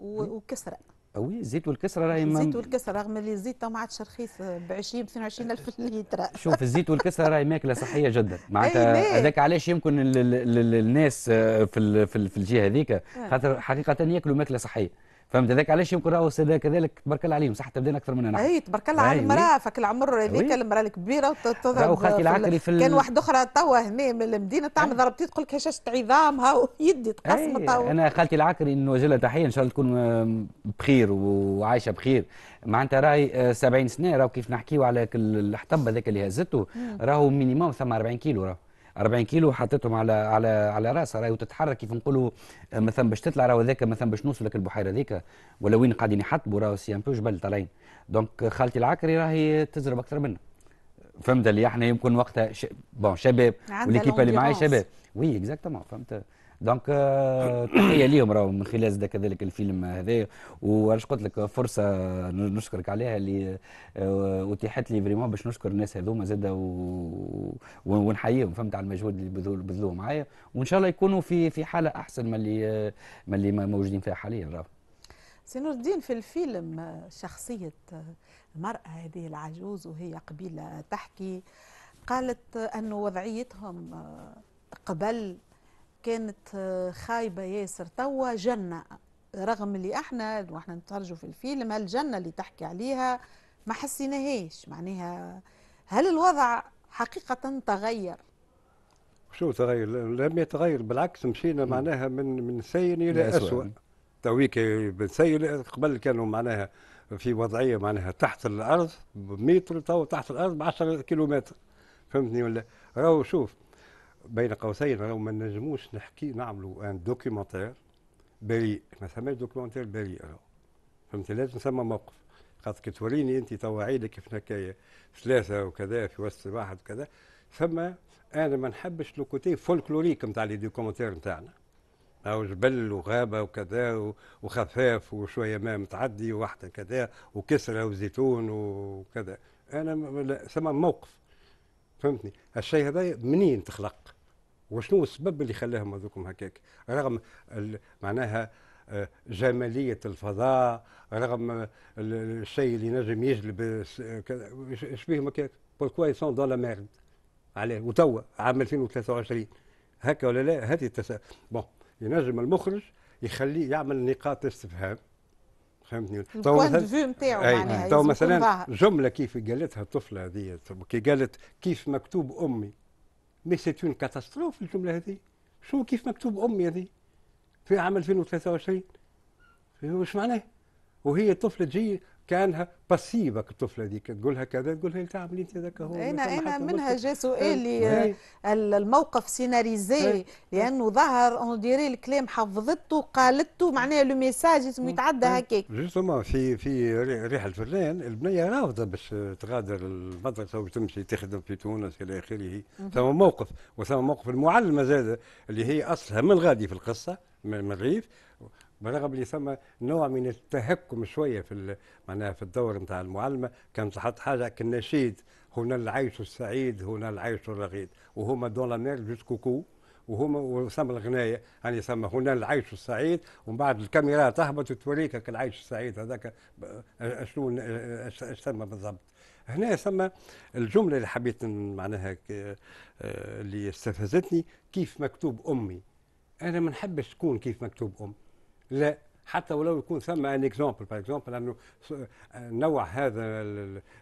وكسره
آه، وي الزيت والكسره راهي الزيت
والكسره رغم اللي الزيت ما عادش رخيص ب 20 ب 22 الف <laughs> لتر
شوف الزيت والكسره راهي ماكله صحيه جدا <laughs> معناتها هذاك علاش يمكن الناس آه، في في الجهه هذيك أه. خاطر حقيقه ياكلوا ماكله صحيه فهمت هذاك علاش يمكن راهو الساده كذلك تبارك الله عليهم صح تبدين اكثر مننا نحن اي
تبارك الله على المراه فك العمر هذيك المراه الكبيره وتضرب خالتي العكري في كان واحده اخرى توا هنا من المدينه تعمل ضربتي تقول لك هشاشة عظامها ويدي تقسمت انا
خالتي العكري نوجه لها تحيه ان شاء الله تكون بخير وعايشه بخير معناتها راهي 70 آه، سنه راهو كيف نحكيو على الحطب هذاك اللي هزته راهو مينيموم ثم 40 كيلو راهو 40 كيلو حطيتهم على على على راسها راهي وتتحرك كيف نقولوا آه، مثلا باش تطلع راهو هذاك مثلا باش لك البحيره هذيك ولا وين قاعدين يحطبوا راهو سي ان بو جبل طالعين دونك خالتي العكري راهي تزرب اكثر منا فهمت اللي احنا يمكن وقتها ش... بون شباب والكيبه اللي معايا شباب وي اكزاكتومون فهمت دونك تحيه ليهم راهو من خلال زاد كذلك الفيلم هذا واش قلت لك فرصه نشكرك عليها اللي اتيحت آه، لي فريمون باش نشكر الناس هذوما زاد ونحييهم فهمت على المجهود اللي بذلوه بذلو معايا وان شاء الله يكونوا في في حاله احسن من اللي من اللي موجودين فيها حاليا راهو
سي نور الدين في الفيلم شخصيه المراه هذه العجوز وهي قبيله تحكي قالت انه وضعيتهم قبل كانت آه، خايبة ياسر توا جنة رغم اللي احنا واحنا نتفرجوا في الفيلم هالجنة اللي تحكي عليها ما حسيناهاش معناها هل الوضع حقيقة تغير؟
شو تغير؟ لم يتغير بالعكس مشينا معناها من من سيء إلى أسوأ تويك من سيء قبل كانوا معناها في وضعية معناها تحت الأرض بمتر تو تحت الأرض ب 10 كيلومتر فهمتني ولا؟ راهو شوف بين قوسين لو ما نجموش نحكي نعملوا ان دوكيومنتير بريء ما ثماش دوكيومنتير بريء راهو فهمت لازم ثم موقف خاطر كي توريني انت توا عيدك في نكايه ثلاثه وكذا في وسط واحد وكذا ثم انا ما نحبش لو كوتي فولكلوريك نتاع لي دوكيومنتير نتاعنا او جبل وغابه وكذا وخفاف وشويه ماء متعدي وواحده كذا وكسره وزيتون وكذا انا ثم موقف فهمتني الشيء هذا منين تخلق وشنو السبب اللي خلاهم هذوكم هكاك رغم معناها آه، جمالية الفضاء رغم الشيء اللي نجم يجلب اش بيهم هكاك بوركوا يسون دون لا ميرد عليه وتوا عام 2023 هكا ولا لا هذه التساؤل بون ينجم المخرج يخليه يعمل نقاط استفهام فهمتني تو مثلا معناها تو مثلا جمله كيف قالتها الطفله هذه كي قالت كيف مكتوب امي مي سي اون كاتاستروف الجمله هذه شو كيف مكتوب امي هذه في عام 2023 واش معناه وهي طفله تجي كانها باسيفه الطفله هذيك تقول لها كذا تقول لها انت عاملين ذاك هو انا انا منها جا
سؤالي الموقف سيناريزي إيه، إيه. لانه ظهر اون ديري الكلام حفظته قالته معناها لو ميساج اسمه إيه، يتعدى هكاك
جوستومون في في ريحه فلان البنيه رافضه باش تغادر المدرسه وتمشي تخدم في تونس الى اخره ثم موقف وثم موقف المعلمه زاد اللي هي اصلها من غادي في القصه من الريف بالرغم اللي ثم نوع من التهكم شويه في معناها في الدور نتاع المعلمه كانت تحط حاجه كالنشيد هنا العيش السعيد هنا العيش الرغيد وهما دون لا مير جوسكو كو وهما وسام الغنايه يعني سما هنا العيش السعيد ومن بعد الكاميرا تهبط وتوريك العيش السعيد هذاك أه، شنو اش أه، ثم أه، بالضبط هنا ثم الجمله اللي حبيت معناها اللي استفزتني كيف مكتوب امي انا ما نحبش تكون كيف مكتوب امي لا حتى ولو يكون ثم ان اكزومبل باغ اكزومبل انه نوع هذا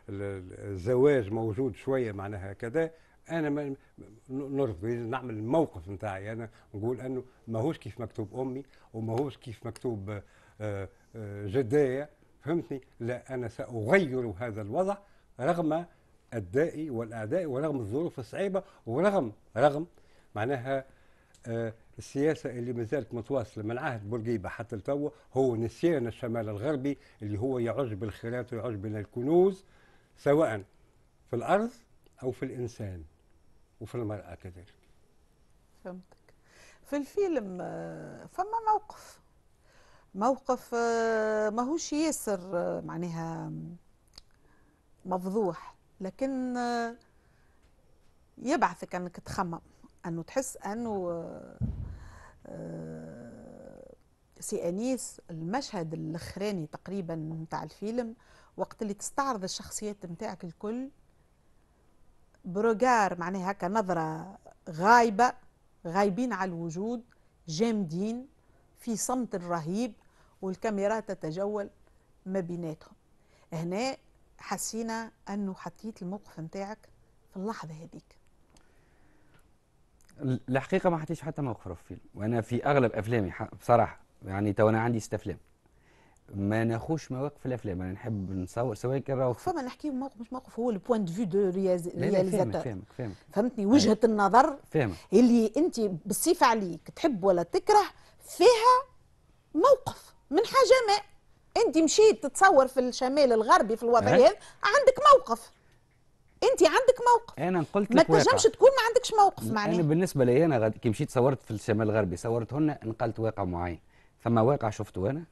الزواج موجود شويه معناها كذا انا نرضي نعمل الموقف نتاعي انا نقول انه ماهوش كيف مكتوب امي وماهوش كيف مكتوب آه، آه، جدايا فهمتني لا انا ساغير هذا الوضع رغم الدائي والاعداء ورغم الظروف الصعيبه ورغم رغم معناها آه، السياسه اللي ما زالت متواصله من عهد بورقيبه حتى لتوا هو نسيان الشمال الغربي اللي هو يعج بالخيرات ويعج بنا الكنوز سواء في الارض او في الانسان وفي المراه كذلك.
فهمتك. في الفيلم آه، فما موقف موقف آه، ماهوش ياسر آه، معناها مفضوح لكن يبعثك انك تخمم انه تحس انه آه، آه، سي انيس المشهد الاخراني تقريبا نتاع الفيلم وقت اللي تستعرض الشخصيات نتاعك الكل بروغار معناها هكا نظره غايبه غايبين على الوجود جامدين في صمت رهيب والكاميرا تتجول ما بيناتهم هنا حسينا انه حطيت الموقف نتاعك في اللحظه هذيك
الحقيقه ما حطيتش حتى موقف فيلم وانا في اغلب افلامي بصراحه يعني تو انا عندي ست افلام ما ناخوش مواقف في الافلام انا يعني نحب نصور سواء كان فما نحكي موقف مش موقف هو البوان دو دو
رياليزاتور فهمك فهمك فهمتني وجهه هي. أيوة. النظر فهمك اللي انت بالصفه عليك تحب ولا تكره فيها موقف من حاجه ما انت مشيت تتصور في الشمال الغربي في الوضع هذا عندك موقف انت عندك موقف
انا نقلت ما تنجمش
تكون ما عندكش موقف معناه انا
بالنسبه لي انا غد... كي مشيت صورت في الشمال الغربي صورت هنا نقلت واقع معين فما واقع شفته انا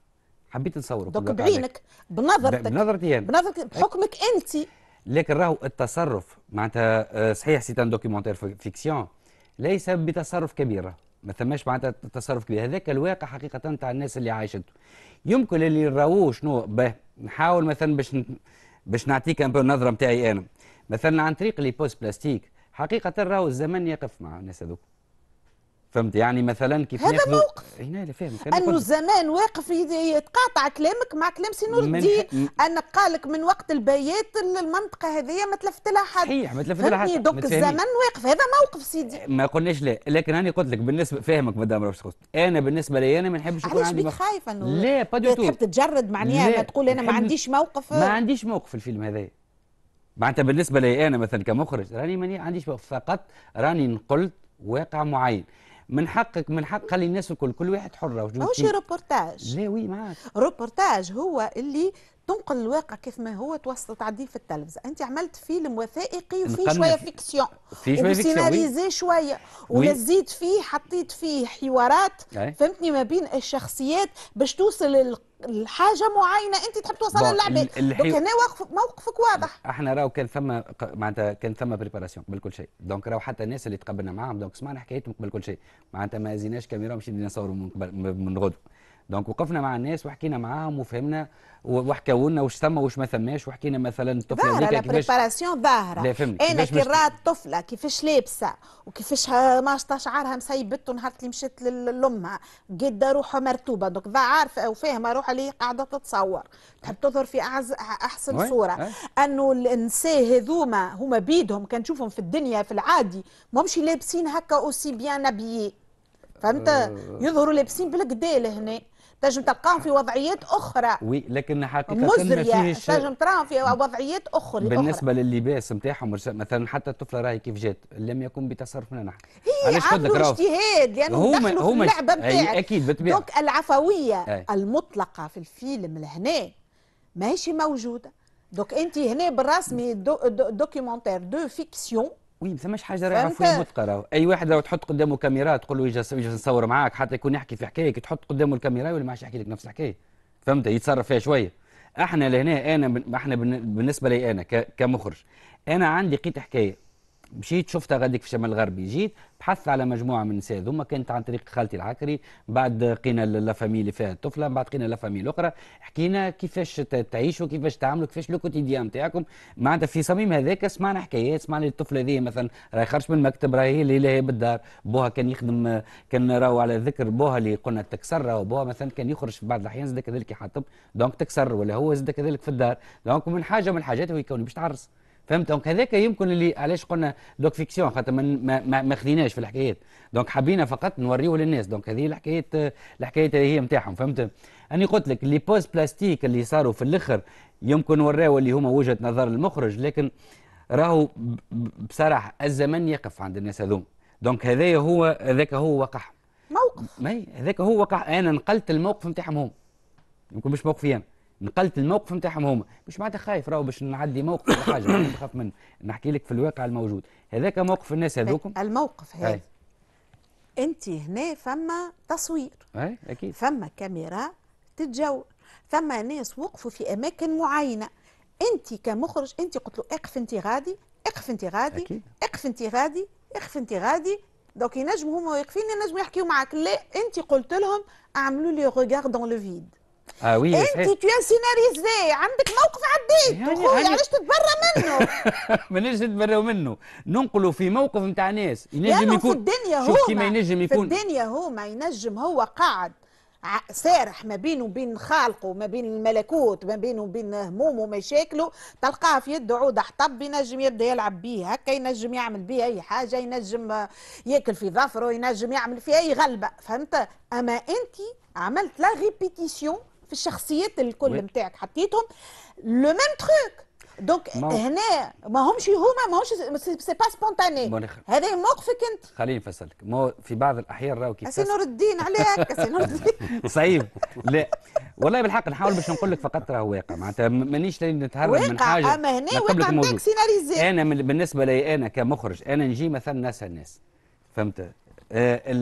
حبيت نصوره دوك بعينك بنظرتك بنظرتي انا بنظرتك بحكمك انت لكن راهو التصرف معناتها آه، صحيح سي ان دوكيومونتير فيكسيون ليس بتصرف كبير ما ثماش معناتها تصرف كبير هذاك الواقع حقيقه تاع الناس اللي عايشته يمكن اللي راهو شنو نحاول مثلا باش باش نعطيك ان بو النظره نتاعي انا مثلا عن طريق لي بوست بلاستيك حقيقه راهو الزمن يقف مع الناس هذوك فهمت يعني مثلا كيف هذا ناخذوا موقف هنا إيه، لا فاهم انه
الزمان واقف يتقاطع كلامك مع كلام سي نور الدين من... انك قالك من وقت البيات المنطقه هذه ما تلفت لها حد صحيح ما تلفت لها حد دوك الزمن واقف هذا موقف سيدي
ما قلناش لا لكن انا قلت لك بالنسبه فاهمك مدام راهو قلت انا بالنسبه لي انا ما نحبش يكون عندي موقف خايف انه لا با دو تحب تتجرد
معناها تقول انا ما عنديش موقف ما عنديش
موقف في الفيلم هذايا ما انت بالنسبه لي انا مثلا كمخرج راني ماني عنديش فقط راني نقلت واقع معين من حقك من حق خلي الناس الكل كل واحد حره ماهوش
روبورتاج لا وي معاك روبورتاج هو اللي تنقل الواقع كيف ما هو توسط تعديل في التلفزه انت عملت فيلم وثائقي وفيه شويه فيكسيون في شويه فيكسيون شويه ولزيت فيه حطيت فيه حوارات أي. فهمتني ما بين الشخصيات باش توصل الحاجه معينه انت تحب توصلها للعباد دونك هنا موقفك واضح
احنا راهو كان ثم معناتها كان ثم بريباراسيون قبل كل شيء دونك راهو حتى الناس اللي تقابلنا معاهم دونك سمعنا حكايتهم قبل كل شيء معناتها ما زيناش كاميرا مش نصوروا من, قبل من غدو دونك وقفنا مع الناس وحكينا معاهم وفهمنا لنا واش ثم واش ما ثماش وحكينا مثلا الطفله هذيك كيفاش
بريباراسيون ظاهره لا فهمت انا كي رات طفله كيفاش لابسه وكيفاش ماشطه شعرها مسيبته نهار اللي مشات لامها قد روحها مرتوبه دونك عارفه وفاهمه روحها اللي قاعده تتصور تحب تظهر في اعز احسن صوره انه النساء هذوما هما بيدهم كنشوفهم في الدنيا في العادي ماهمش لابسين هكا اوسي بيان ابيي فهمت آه. يظهروا لابسين بالقدا لهنا تنجم تلقاهم في وضعيات اخرى
وي لكن حقيقه مزريه تنجم
تراهم في وضعيات اخرى بالنسبه
أخرى. للباس نتاعهم مثلا حتى الطفله راهي كيف جات لم يكن بتصرفنا نحن هي عملوا
اجتهاد يعني هما دخلوا هما في اللعبه نتاعك اكيد بالطبيعه دونك العفويه أي. المطلقه في الفيلم لهنا ماهيش موجوده دونك انت هنا بالرسمي دو دو, دو فيكسيون وي ما ثماش حاجه راهي عفويه
مطلقه اي واحد لو تحط قدامه كاميرا تقول له يجي نصور معاك حتى يكون يحكي في حكايه كي تحط قدامه الكاميرا ولا ما عادش يحكي لك نفس الحكايه فهمت يتصرف فيها شويه احنا لهنا انا احنا بالنسبه لي انا كمخرج انا عندي قيت حكايه مشيت شفتها غاديك في الشمال الغربي جيت بحثت على مجموعه من النساء ذوما كانت عن طريق خالتي العكري بعد لقينا لا فامي اللي فيها الطفله بعد لقينا لا فامي الاخرى حكينا كيفاش تعيشوا كيفاش تعاملوا كيفاش لو كوتيديان نتاعكم معناتها في صميم هذاك سمعنا حكايات سمعنا الطفله هذه مثلا راهي خرج من المكتب راهي اللي هي بالدار بوها كان يخدم كان راهو على ذكر بوها اللي قلنا تكسر بوها مثلا كان يخرج في بعض الاحيان زاد كذلك يحطم دونك تكسر ولا هو زاد كذلك في الدار دونك من حاجه من الحاجات هو يكون باش تعرس فهمت دونك هذاك يمكن اللي علاش قلنا دوك فيكسيون خاطر ما ما, خذيناش في الحكايات دونك حبينا فقط نوريه للناس دونك هذه الحكايات الحكايات هي نتاعهم فهمت اني قلت لك لي بوز بلاستيك اللي صاروا في الاخر يمكن وراو اللي هما وجهه نظر المخرج لكن راهو بصراحه الزمن يقف عند الناس هذوم دونك هذايا هو هذاك هو وقعهم موقف ما هذاك هو وقع انا نقلت الموقف نتاعهم هم يمكن مش موقفي انا نقلت الموقف نتاعهم هما مش معناتها خايف راهو باش نعدي موقف ولا حاجه نخاف منه نحكي لك في الواقع الموجود هذاك موقف الناس هذوكم الموقف هذا انت هنا
فما تصوير اي اكيد فما كاميرا تتجول فما ناس وقفوا في اماكن معينه انت كمخرج انت قلت له اقف انت غادي اقف انت غادي أكيد. اقف انت غادي اقف انت غادي دوك ينجموا هما واقفين ينجموا يحكيوا معك لا انت قلت لهم اعملوا لي ريغارد دون لو فيد
اه وي إيه؟ انت
تو سيناريزي عندك موقف عديت يعني, يعني علاش تتبرى
منه <laughs> مانيش نتبرى منه ننقله في موقف نتاع ناس ينجم يكون في الدنيا هو كيما ينجم يكون في
الدنيا هو ما ينجم هو قاعد سارح ما بينه وبين خالقه ما بين الملكوت ما بينه وبين همومه ومشاكله تلقاه في يده عود حطب ينجم يبدا يلعب بيه هكا ينجم يعمل بيه اي حاجه ينجم ياكل في ظفره ينجم يعمل في اي غلبه فهمت اما انت عملت لا ريبيتيسيون في الشخصيات الكل نتاعك حطيتهم لو ميم تروك دونك هنا ما همش هما ما همش سي با سبونتاني هذا موقفك انت
خليني نفسرلك ما في بعض الاحيان راهو كيف سي نور
الدين عليك
سي نور الدين <laughs> صعيب لا والله بالحق نحاول باش نقول لك فقط راهو واقع معناتها مانيش نتهرب من حاجه اما آه، هنا واقع عندك
سيناريزي
انا بالنسبه لي انا كمخرج انا نجي مثلا ناس الناس فهمت آه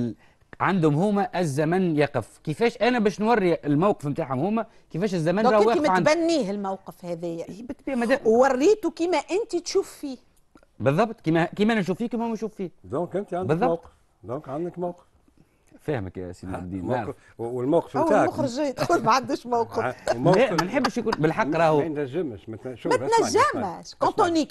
عندهم هما الزمن يقف كيفاش انا باش نوري الموقف نتاعهم هما كيفاش الزمن راه واقف انت متبنيه
الموقف هذايا وريته كيما انت تشوف فيه
بالضبط كيما كيما انا نشوف فيه كيما هو يشوف فيه دونك انت عندك بالضبط. موقف دونك عندك موقف
فاهمك يا سيدي الدين والموقف نتاعك هو مخرج تقول
ما عندوش موقف لا
ما نحبش يكون بالحق راهو ما تنجمش ما تنجمش
كونت اون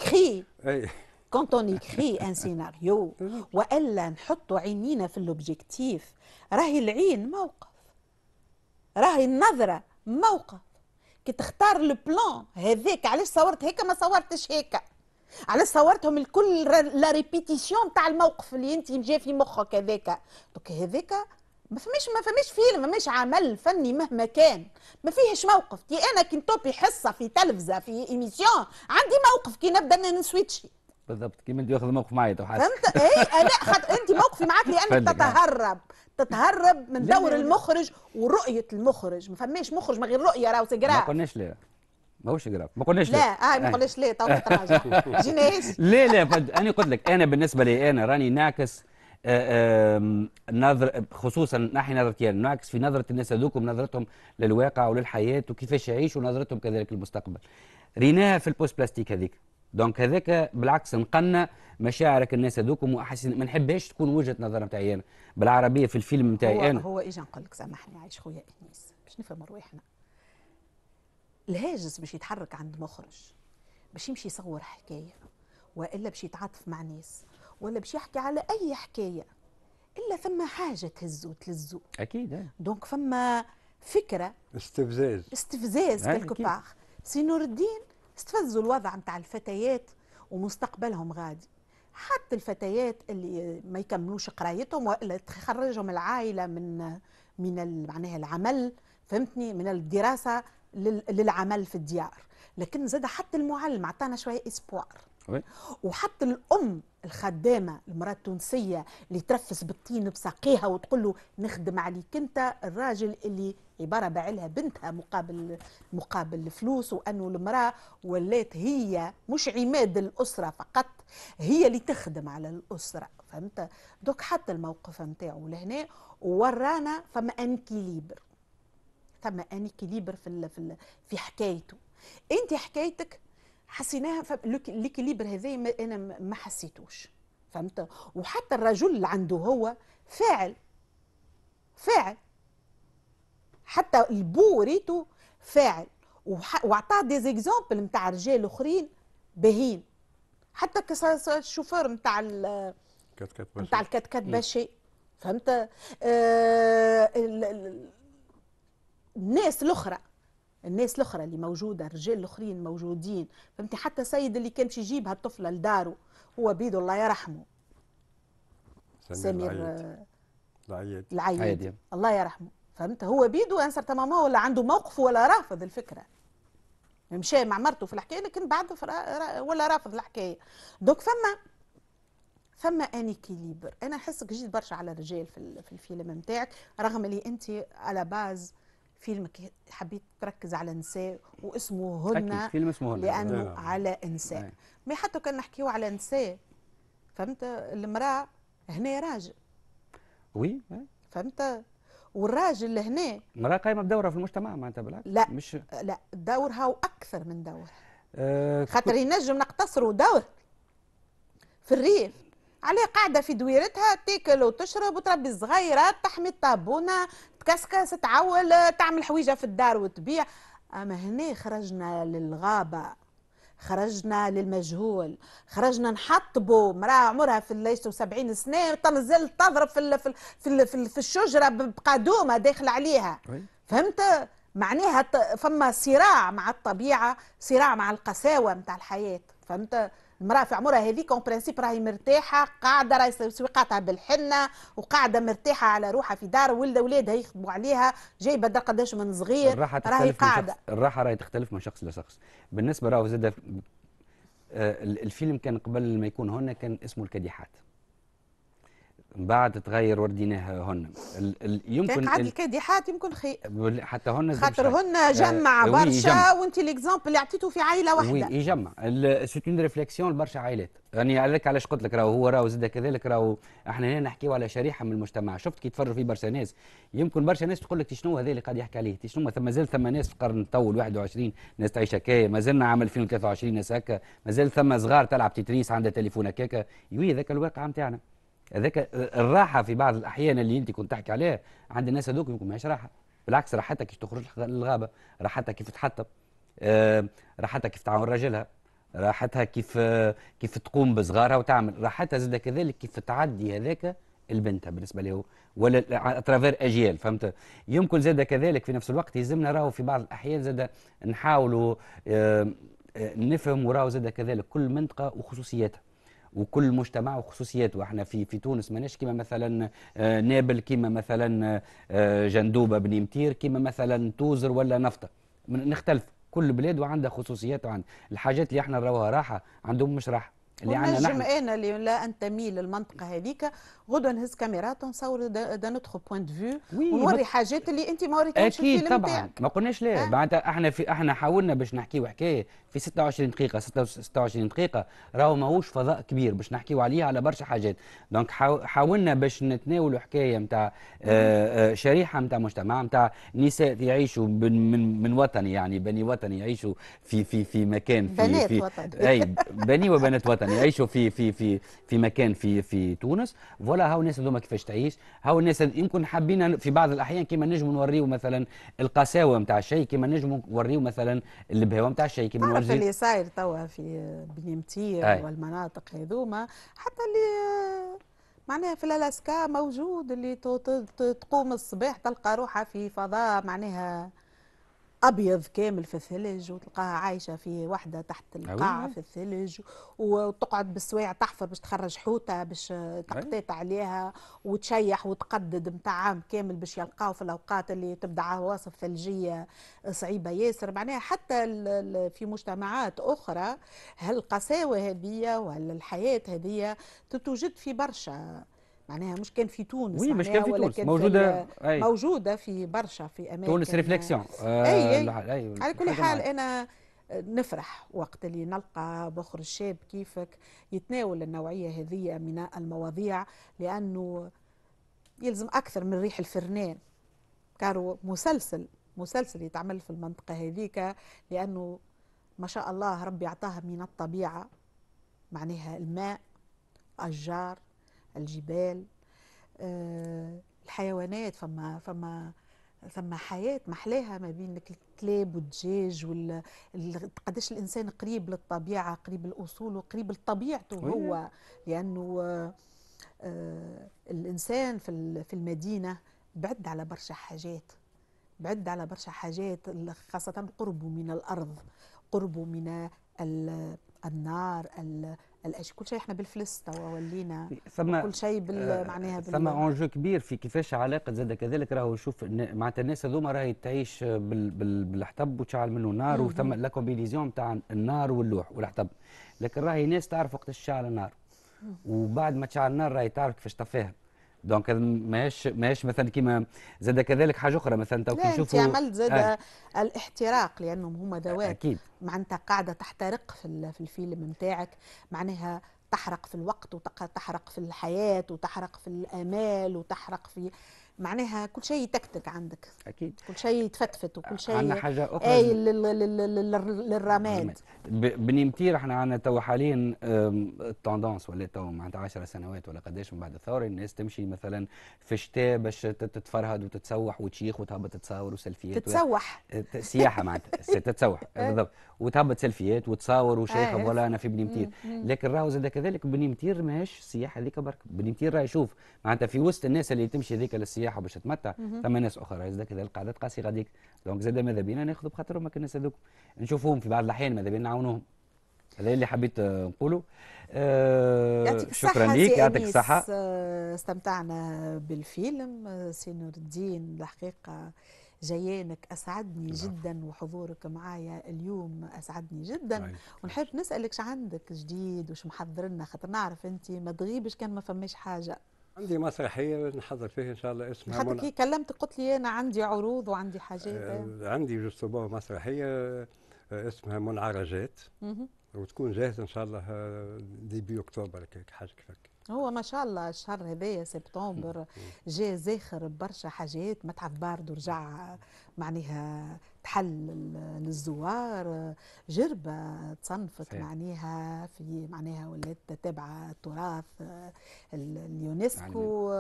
quand اون écrit ان سيناريو والا نحطوا عينينا في الاوبجيكتيف راهي العين موقف راهي النظره موقف كي تختار البلان هذاك علاش صورت هيك ما صورتش هيك على صورتهم الكل لا ريبيتيسيون تاع الموقف اللي انت جا في مخك هذاك دوك هذاك ما فماش ما فماش فيلم ما فماش عمل فني مهما كان ما فيهش موقف كي انا كي نطوبي حصه في تلفزه في ايميسيون عندي موقف كي نبدا نسويتشي
بالظبط كيما انت واخد موقف معايا تو فهمت
اي انا خد... انت موقفي معاك لانك تتهرب تتهرب من دور المخرج ورؤيه المخرج ما فماش مخرج من غير رؤيه راهو سجرا ما
قلناش لا ماهوش جراف ما قلناش لا اه ما آه. قلناش لا تو جيناش لا لا انا قلت لك انا بالنسبه لي انا راني نعكس آه، نظر خصوصا ناحيه نظرتي يعني نعكس في نظره الناس هذوك نظرتهم للواقع وللحياه وكيفاش يعيشوا ونظرتهم كذلك للمستقبل ريناها في البوست بلاستيك هذيك دونك هذاك بالعكس نقنى مشاعرك الناس هذوكم واحاسيس ما نحبهاش تكون وجهه نظر نتاعي انا بالعربيه في الفيلم نتاعي انا هو
اجا نقول لك سامحني عايش خويا انيس باش نفهم رواحنا الهاجس باش يتحرك عند مخرج باش يمشي يصور حكايه والا باش يتعاطف مع ناس ولا باش يحكي على اي حكايه الا ثم حاجه تهزو تلزو اكيد دونك فما فكره
استفزاز
استفزاز كلكو باغ سي نور الدين استفزوا الوضع متاع الفتيات ومستقبلهم غادي حتى الفتيات اللي ما يكملوش قرايتهم والا تخرجهم العائله من من معناها العمل فهمتني من الدراسه للعمل في الديار لكن زاد حتى المعلم عطانا شويه اسبوار وحتى الام الخدامه المراه التونسيه اللي ترفس بالطين بساقيها وتقول له نخدم عليك انت الراجل اللي عباره بعلها بنتها مقابل مقابل الفلوس وانه المراه ولات هي مش عماد الاسره فقط هي اللي تخدم على الاسره فهمت دوك حتى الموقف نتاعو لهنا ورانا فما انكيليبر فما انكيليبر في في حكايته انت حكايتك حسيناها فالكيليبر هذا انا ما حسيتوش فهمت وحتى الرجل اللي عنده هو فاعل فاعل حتى البو ريتو فاعل واعطاه دي زيكزامبل نتاع رجال اخرين باهين حتى الشوفور نتاع الكات باشي نتاع الكات كات باشي فهمت آه الناس الاخرى الناس الاخرى اللي موجوده الرجال الاخرين موجودين فهمتي حتى سيد اللي كان باش يجيب هالطفله لداره هو بيد الله يرحمه
سمير آه، العيد العيد
الله يرحمه فهمت هو بيدو انسر تماما ولا عنده موقف ولا رافض الفكره مشى مع مرته في الحكايه لكن بعد ولا رافض الحكايه دوك فما فما اني كيليبر انا نحسك جيت برشا على الرجال في الفيلم نتاعك رغم اللي انت على باز فيلم حبيت تركز على نساء واسمه هنا فيلم اسمه هنا لانه ده. آه. على نساء ما حتى كان نحكيو على نساء فهمت المراه هنا راجل وي فهمت والراجل هنا
المراه قايمه بدورها في المجتمع معناتها بالعكس لا مش
لا دورها واكثر من دور
أه خاطر
ينجم نقتصروا دور في الريف عليه قاعده في دويرتها تاكل وتشرب وتربي الصغيرات تحمي الطابونه تكسكس تعول تعمل حويجه في الدار وتبيع اما هنا خرجنا للغابه خرجنا للمجهول خرجنا نحطبوا مراه عمرها في ليست 70 سنه تنزل تضرب في في في, في, في الشجره بقدومه داخل عليها فهمت معناها فما صراع مع الطبيعه صراع مع القساوه نتاع الحياه فهمت المراه في عمرها هذيك اون برانسيب راهي مرتاحه قاعده راهي سويقاتها بالحنه وقاعده مرتاحه على روحها في دار ولد اولادها يخدموا عليها جايبه دار قداش من صغير الراحه راهي قاعده
الراحه راهي تختلف من شخص لشخص بالنسبه راهو زاد آه، الفيلم كان قبل ما يكون هنا كان اسمه الكديحات بعد تغير ورديناها هن يمكن قعد
الكادحات يمكن خير
حتى هن خاطر هن جمع آه، برشا
وانت ليكزامبل اللي عطيته في عائله واحده وي
يجمع سي اون ريفليكسيون لبرشا عائلات يعني قال علاش قلت لك راهو هو راهو زاد كذلك راهو احنا هنا نحكيو على شريحه من المجتمع شفت كي تفرجوا في برشا ناس يمكن برشا ناس تقول لك شنو هذا اللي قاعد يحكي عليه شنو ثم مازال ثم ناس في القرن التول 21 ناس تعيش هكايا مازلنا عام 2023 ناس هكا مازال ثم صغار تلعب تتريس عندها تليفون هكاكا يوي ذاك الواقع نتاعنا هذاك الراحه في بعض الاحيان اللي انت كنت تحكي عليها عند الناس هذوك ما ماهيش راحه بالعكس راحتها كيف تخرج للغابه راحتها كيف تحطب راحتها كيف تعاون راجلها راحتها كيف كيف تقوم بصغارها وتعمل راحتها زاد كذلك كيف تعدي هذاك البنت بالنسبه له ولا اترافير اجيال فهمت يمكن زاد كذلك في نفس الوقت يلزمنا راهو في بعض الاحيان زاد نحاولوا آه، نفهم وراهو زاد كذلك كل منطقه وخصوصياتها وكل مجتمع وخصوصياته احنا في في تونس ماناش كيما مثلا آه، نابل كيما مثلا آه، جندوبه بن متير كيما مثلا توزر ولا نفطه نختلف كل بلاد وعندها خصوصيات وعندها الحاجات اللي احنا نراوها راحه عندهم مش راحه اللي عندنا نحن انا
اللي لا انتمي للمنطقه هذيك غدوه نهز كاميرات ونصور دانوتخ نوتخ دو فيو ونوري حاجات اللي انت ما في الفيلم طبعا
ما قلناش لا آه. معناتها احنا في احنا حاولنا باش نحكيو حكايه في 26 دقيقه 26 دقيقه راهو ماهوش فضاء كبير باش نحكيو عليه على برشا حاجات دونك حاولنا باش نتناولوا حكايه نتاع آه، نعم. آه، شريحه نتاع مجتمع نتاع نساء يعيشوا من من وطن يعني بني وطن يعيشوا في في في مكان في بنات في وطن. <laughs> اي بني وبنات وطن يعيشوا في في في في مكان في في تونس فوالا هاو الناس هذوما كيفاش تعيش هاو الناس يمكن حابين في بعض الاحيان كيما نجموا نوريو مثلا القساوه نتاع الشيء كيما نجموا نوريو مثلا البهوه نتاع الشيء كيما حتى اللي
صاير توا في بنيمتير والمناطق هذوما حتى اللي معناها في الالاسكا موجود اللي تقوم الصباح تلقى روحها في فضاء معناها ابيض كامل في الثلج وتلقاها عايشه في وحده تحت القاعه في الثلج وتقعد بالسوايع تحفر باش تخرج حوته باش تقطيط عليها وتشيح وتقدد نتاع عام كامل باش يلقاو في الاوقات اللي تبدا عواصف ثلجيه صعيبه ياسر معناها حتى في مجتمعات اخرى هالقساوه هذه ولا الحياه هذه تتوجد في برشا معناها مش كان في تونس وي مش كان في تونس موجوده في موجوده في برشا في اماكن تونس ريفليكسيون آه، اي, أي. أي. على كل حال انا آه، نفرح وقت اللي نلقى بخر الشاب كيفك يتناول النوعيه هذه من المواضيع لانه يلزم اكثر من ريح الفرنان كارو مسلسل مسلسل يتعمل في المنطقه هذيك لانه ما شاء الله ربي اعطاها من الطبيعه معناها الماء اشجار الجبال آه، الحيوانات فما فما ثم حياة محلاها ما بين الكلاب والدجاج وال قداش الإنسان قريب للطبيعة قريب الأصول وقريب لطبيعته هو لأنه آه، الإنسان في المدينة بعد على برشا حاجات بعد على برشا حاجات خاصة قربه من الأرض قربه من النار الاشي كل شيء احنا بالفلس توا ولينا
ثم كل شيء بال آه، معناها بال ثم اونجو كبير في كيفاش علاقه زاد كذلك راهو شوف معناتها الناس هذوما راهي تعيش بال بال بالحطب وتشعل منه نار وثم لا كومبينيزيون تاع النار واللوح والحطب لكن راهي ناس تعرف وقت تشعل النار وبعد ما تشعل النار راهي تعرف كيفاش تفاهم دونك ماهيش ماهيش مثلا كيما زاد كذلك حاجه اخرى مثلا تو نشوفوا انت عملت زاد آه.
الاحتراق لانهم هما ذوات اكيد معناتها قاعده تحترق في في الفيلم نتاعك معناها تحرق في الوقت وتحرق في الحياه وتحرق في الامال وتحرق في معناها كل شيء يتكتك عندك اكيد كل شيء يتفتفت وكل شيء عندنا حاجه اخرى اي للرماد
متير احنا عندنا تو حاليا التوندونس ولا تو معناتها 10 سنوات ولا قداش من بعد الثوره الناس تمشي مثلا في الشتاء باش تتفرهد وتتسوح وتشيخ وتهبط تتصاور وسلفيات تتسوح أه، سياحه معناتها <laughs> تتسوح إيه. بالضبط وتهبط سلفيات وتصاور وشيخ آه، ولا إيه. انا في متير لكن راهو زاد كذلك متير ماهيش السياحه هذيك برك متير راه يشوف معناتها في وسط الناس اللي تمشي هذيك للسياحه السياحه باش تتمتع ثم ناس اخرى اذا كذا قاعدات قاسي غاديك دونك زاد ماذا بينا ناخذ بخاطرهم الناس هذوك نشوفوهم في بعض الاحيان ماذا بينا نعاونوهم هذا اللي حبيت آه، نقوله آه شكرا ليك يعطيك الصحة
آه، استمتعنا بالفيلم آه، سي نور الدين الحقيقة جيانك اسعدني نعم. جدا وحضورك معايا اليوم اسعدني جدا طيب. ونحب نسالك شو عندك جديد وش محضر لنا خاطر نعرف انت ما تغيبش كان ما فماش حاجه
عندي مسرحية نحضر فيها إن شاء الله اسمها حضرتك كي إيه،
كلمت قلت لي أنا عندي عروض وعندي حاجات آه,
آه، عندي جوستومون مسرحية آه، اسمها منعرجات وتكون جاهزة إن شاء الله آه، ديبي أكتوبر حاجة كيفك
هو ما شاء الله الشهر هذايا سبتمبر جاء زاخر برشا حاجات متحف باردو رجع معناها تحل للزوار جربة تصنفت صحيح. معناها في معناها ولات تابعة التراث اليونسكو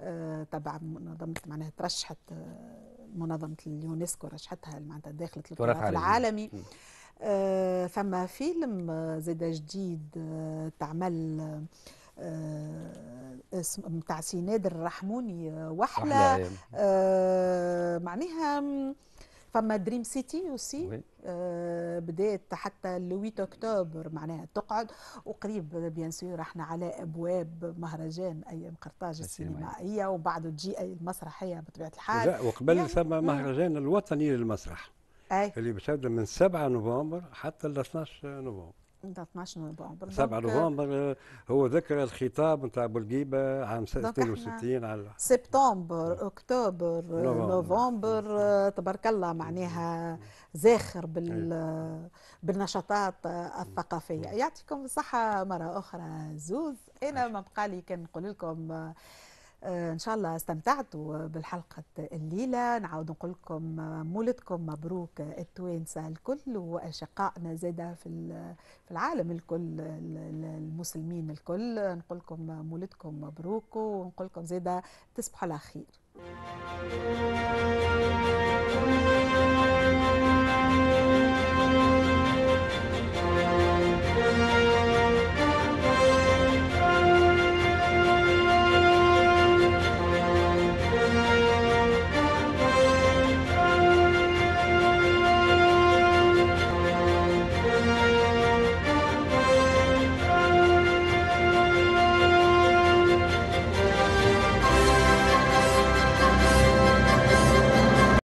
آه، تبع منظمة معناها ترشحت منظمة اليونسكو رشحتها معناتها داخلة التراث العالمي م. آه، فما فيلم زاد جديد آه، تعمل آه، اسم بتاع سيناد الرحموني آه، واحلى أيوة. آه معناها فما دريم سيتي اوسي آه بدات حتى ل 8 اكتوبر معناها تقعد وقريب بيان سور احنا على ابواب مهرجان ايام قرطاج السينمائيه وبعد تجي اي المسرحيه بطبيعه الحال لا
وقبل يعني ثم مهرجان الوطني للمسرح أي. اللي بيشد من 7 نوفمبر حتى ل 12 نوفمبر
نتاع 12 نوفمبر 7 آه، نوفمبر
هو ذكر الخطاب نتاع بورقيبه عام 62 على
سبتمبر نعم. اكتوبر نوفمبر, نوفمبر. نعم. آه، تبارك الله معناها زاخر بال إيه. بالنشاطات الثقافيه نعم. يعطيكم الصحه مره اخرى زوز انا ما بقالي كان نقول لكم آه، ان شاء الله استمتعتوا بالحلقه الليله نعاود نقول لكم مولدكم مبروك التوانسه الكل واشقائنا زاده في في العالم الكل المسلمين الكل نقول لكم مولدكم مبروك ونقول لكم زاده تصبحوا على خير